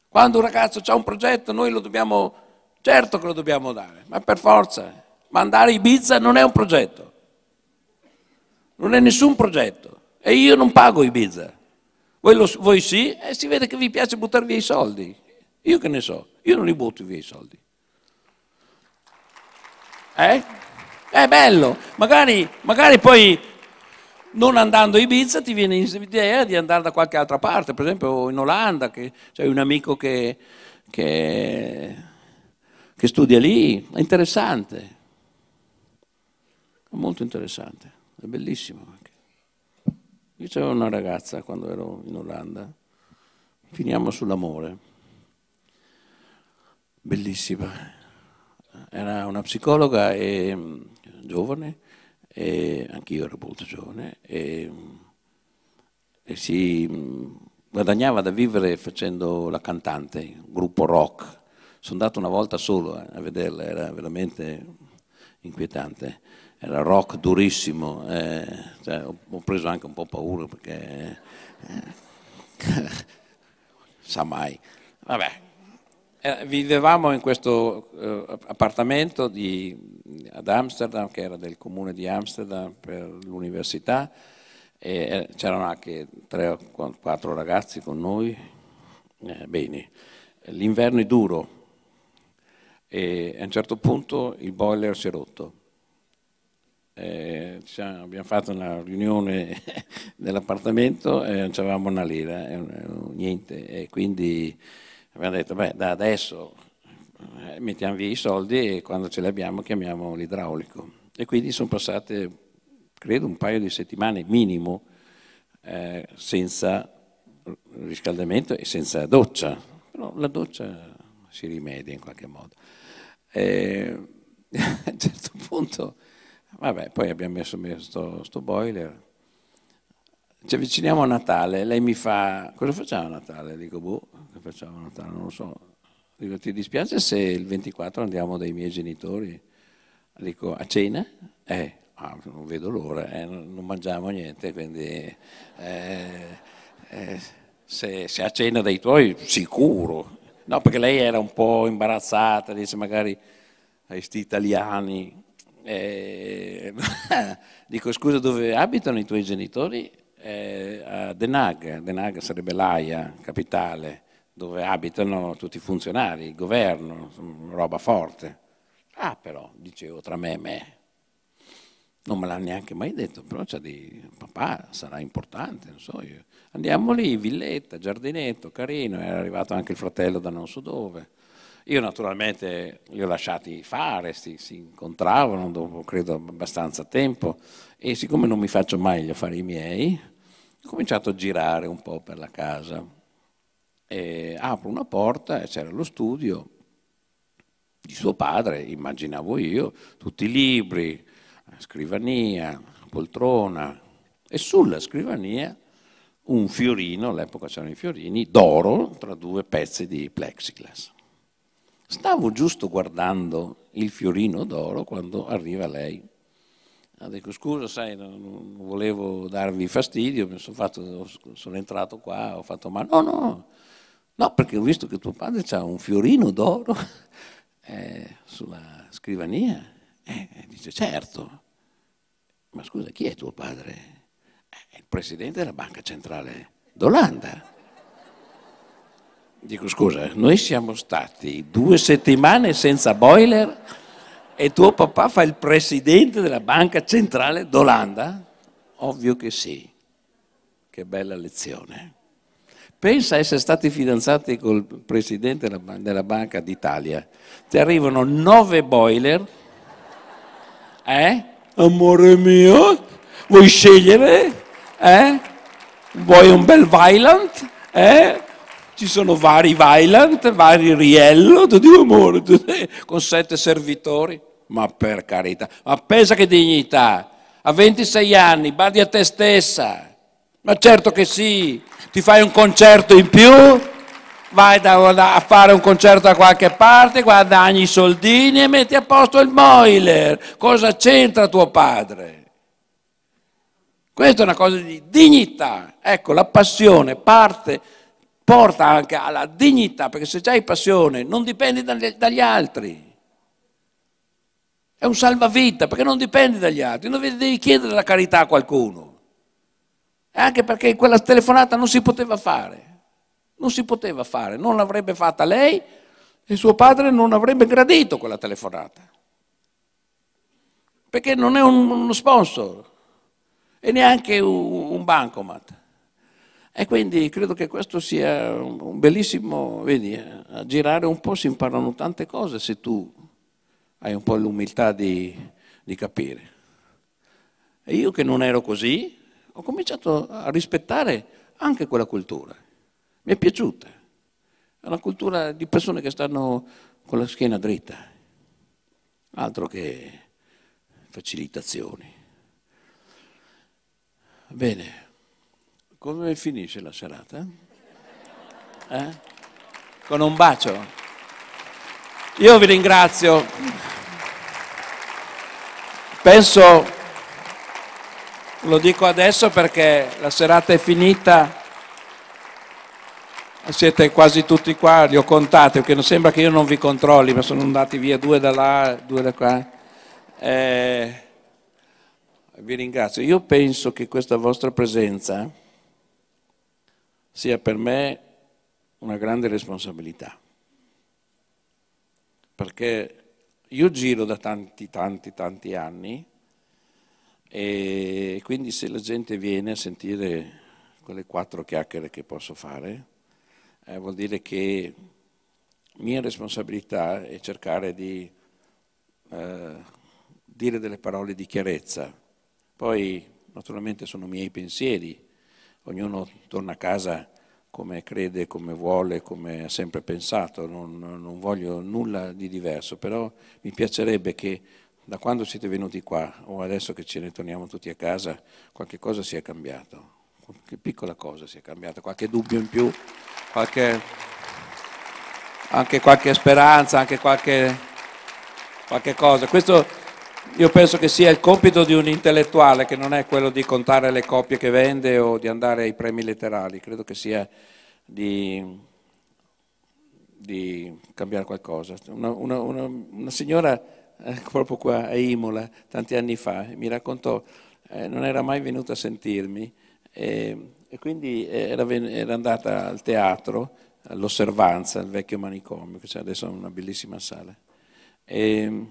Quando un ragazzo ha un progetto noi lo dobbiamo, certo che lo dobbiamo dare, ma per forza. Mandare Ibiza non è un progetto, non è nessun progetto. E io non pago Ibiza. Voi, lo, voi sì, e si vede che vi piace buttare via i soldi. Io che ne so, io non li butto via i soldi. Eh? È bello, magari, magari poi non andando a Ibiza ti viene l'idea di andare da qualche altra parte, per esempio in Olanda, che c'è un amico che, che, che studia lì, è interessante, è molto interessante, è bellissimo. Io c'avevo una ragazza quando ero in Olanda, finiamo sull'amore, bellissima, era una psicologa e, mm, giovane e anch'io ero molto giovane, e, e, si guadagnava da vivere facendo la cantante, gruppo rock. Sono andato una volta solo eh, a vederla, era veramente inquietante. Era rock durissimo, eh, cioè, ho, ho, preso anche un po' paura perché... Eh, <laughs> sa mai. Vabbè, eh, vivevamo in questo eh, appartamento di, ad Amsterdam, che era del comune di Amsterdam per l'università, e eh, c'erano anche tre o quattro ragazzi con noi. Eh, bene, l'inverno è duro e a un certo punto il boiler si è rotto. Eh, abbiamo fatto una riunione dell'appartamento <laughs> e non c'avevamo una lira, eh, niente, e quindi Abbiamo detto, beh, da adesso eh, mettiamo via i soldi e quando ce li abbiamo chiamiamo l'idraulico. E quindi sono passate, credo, un paio di settimane minimo eh, senza riscaldamento e senza doccia. Però la doccia si rimedia in qualche modo. E, <laughs> a un certo punto, vabbè, poi abbiamo messo questo boiler. Ci avviciniamo a Natale, lei mi fa, cosa facciamo a Natale? Dico, boh, che facciamo a Natale, non lo so. Dico, ti dispiace se il 24 andiamo dai miei genitori? Dico, a cena? Eh, ah, non vedo l'ora, eh, non mangiamo niente, quindi eh, eh, se, se a cena dai tuoi, sicuro. No, perché lei era un po' imbarazzata, dice magari ai sti italiani. Eh, <laughs> dico, scusa, dove abitano i tuoi genitori? Eh, a Denag, Denag sarebbe l'AIA, capitale dove abitano tutti i funzionari, il governo, roba forte. Ah però, dicevo tra me e me, non me l'ha neanche mai detto, però c'è di papà, sarà importante, non so io. Andiamo lì, villetta, giardinetto, carino, era arrivato anche il fratello da non so dove. Io naturalmente li ho lasciati fare, si, si incontravano dopo credo abbastanza tempo e siccome non mi faccio mai gli affari miei, ho cominciato a girare un po' per la casa e apro una porta e c'era lo studio di suo padre, immaginavo io, tutti i libri, scrivania, poltrona e sulla scrivania un fiorino, all'epoca c'erano i fiorini, d'oro tra due pezzi di plexiglass. Stavo giusto guardando il fiorino d'oro quando arriva lei. Ha detto scusa, sai, non volevo darvi fastidio, sono, fatto, sono entrato qua, ho fatto ma No, no, No, perché ho visto che tuo padre ha un fiorino d'oro <laughs> eh, sulla scrivania. Eh, eh, dice, certo, ma scusa, chi è tuo padre? Eh, il presidente della Banca Centrale d'Olanda. Dico, scusa, noi siamo stati due settimane senza boiler e tuo papà fa il presidente della Banca Centrale d'Olanda? Ovvio che sì. Che bella lezione. Pensa a essere stati fidanzati col presidente della Banca d'Italia. Ti arrivano nove boiler. Eh? Amore mio, vuoi scegliere? Eh? Vuoi un bel Vailant? Eh? Ci sono vari Vailant, vari Riello, tu amore, tu con sette servitori. Ma per carità, ma pensa che dignità. A 26 anni, badi a te stessa ma certo che sì, ti fai un concerto in più, vai da, da, a fare un concerto da qualche parte, guadagni i soldini e metti a posto il boiler. Cosa c'entra tuo padre? Questa è una cosa di dignità. Ecco, la passione parte, porta anche alla dignità, perché se hai passione non dipendi dagli, dagli altri. È un salvavita, perché non dipendi dagli altri, non devi chiedere la carità a qualcuno anche perché quella telefonata non si poteva fare, non si poteva fare, non l'avrebbe fatta lei e suo padre non avrebbe gradito quella telefonata, perché non è un, uno sponsor e neanche un, un bancomat. E quindi credo che questo sia un bellissimo, vedi, eh, a girare un po' si imparano tante cose se tu hai un po' l'umiltà di, di capire. E io che non ero così, ho cominciato a rispettare anche quella cultura. Mi è piaciuta. È una cultura di persone che stanno con la schiena dritta, altro che facilitazioni. Bene, come finisce la serata? Eh? Con un bacio. Io vi ringrazio. Penso lo dico adesso perché la serata è finita. Siete quasi tutti qua, li ho contati, perché non sembra che io non vi controlli, ma sono andati via due da là, due da qua. Eh, vi ringrazio. Io penso che questa vostra presenza sia per me una grande responsabilità, perché io giro da tanti, tanti, tanti anni e quindi se la gente viene a sentire quelle quattro chiacchiere che posso fare, eh, vuol dire che mia responsabilità è cercare di eh, dire delle parole di chiarezza. Poi naturalmente sono miei pensieri, ognuno torna a casa come crede, come vuole, come ha sempre pensato, non, non voglio nulla di diverso, però mi piacerebbe che da quando siete venuti qua o adesso che ce ne torniamo tutti a casa, qualche cosa si è cambiato, qualche piccola cosa si è cambiata, qualche dubbio in più, qualche, anche qualche speranza, anche qualche, qualche cosa. Questo io penso che sia il compito di un intellettuale che non è quello di contare le copie che vende o di andare ai premi letterari, credo che sia di, di cambiare qualcosa. una, una, una, una signora eh, proprio qua a Imola tanti anni fa, mi raccontò, eh, non era mai venuta a sentirmi e, e quindi eh, era, era, andata al teatro, all'osservanza, al vecchio manicomio, che c'è adesso una bellissima sala. E, ehm,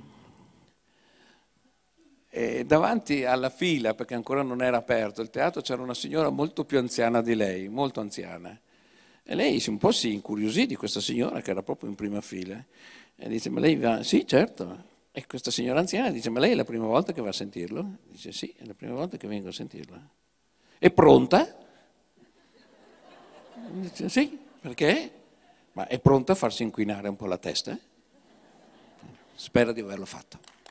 e davanti alla fila, perché ancora non era aperto il teatro, c'era una signora molto più anziana di lei, molto anziana. E lei un po' si incuriosì di questa signora che era proprio in prima fila. E dice, ma lei va? Sì, certo. E questa signora anziana dice, ma lei è la prima volta che va a sentirlo? Dice, sì, è la prima volta che vengo a sentirlo. È pronta? Dice, sì, perché? Ma è pronta a farsi inquinare un po' la testa? Eh? Spera di averlo fatto.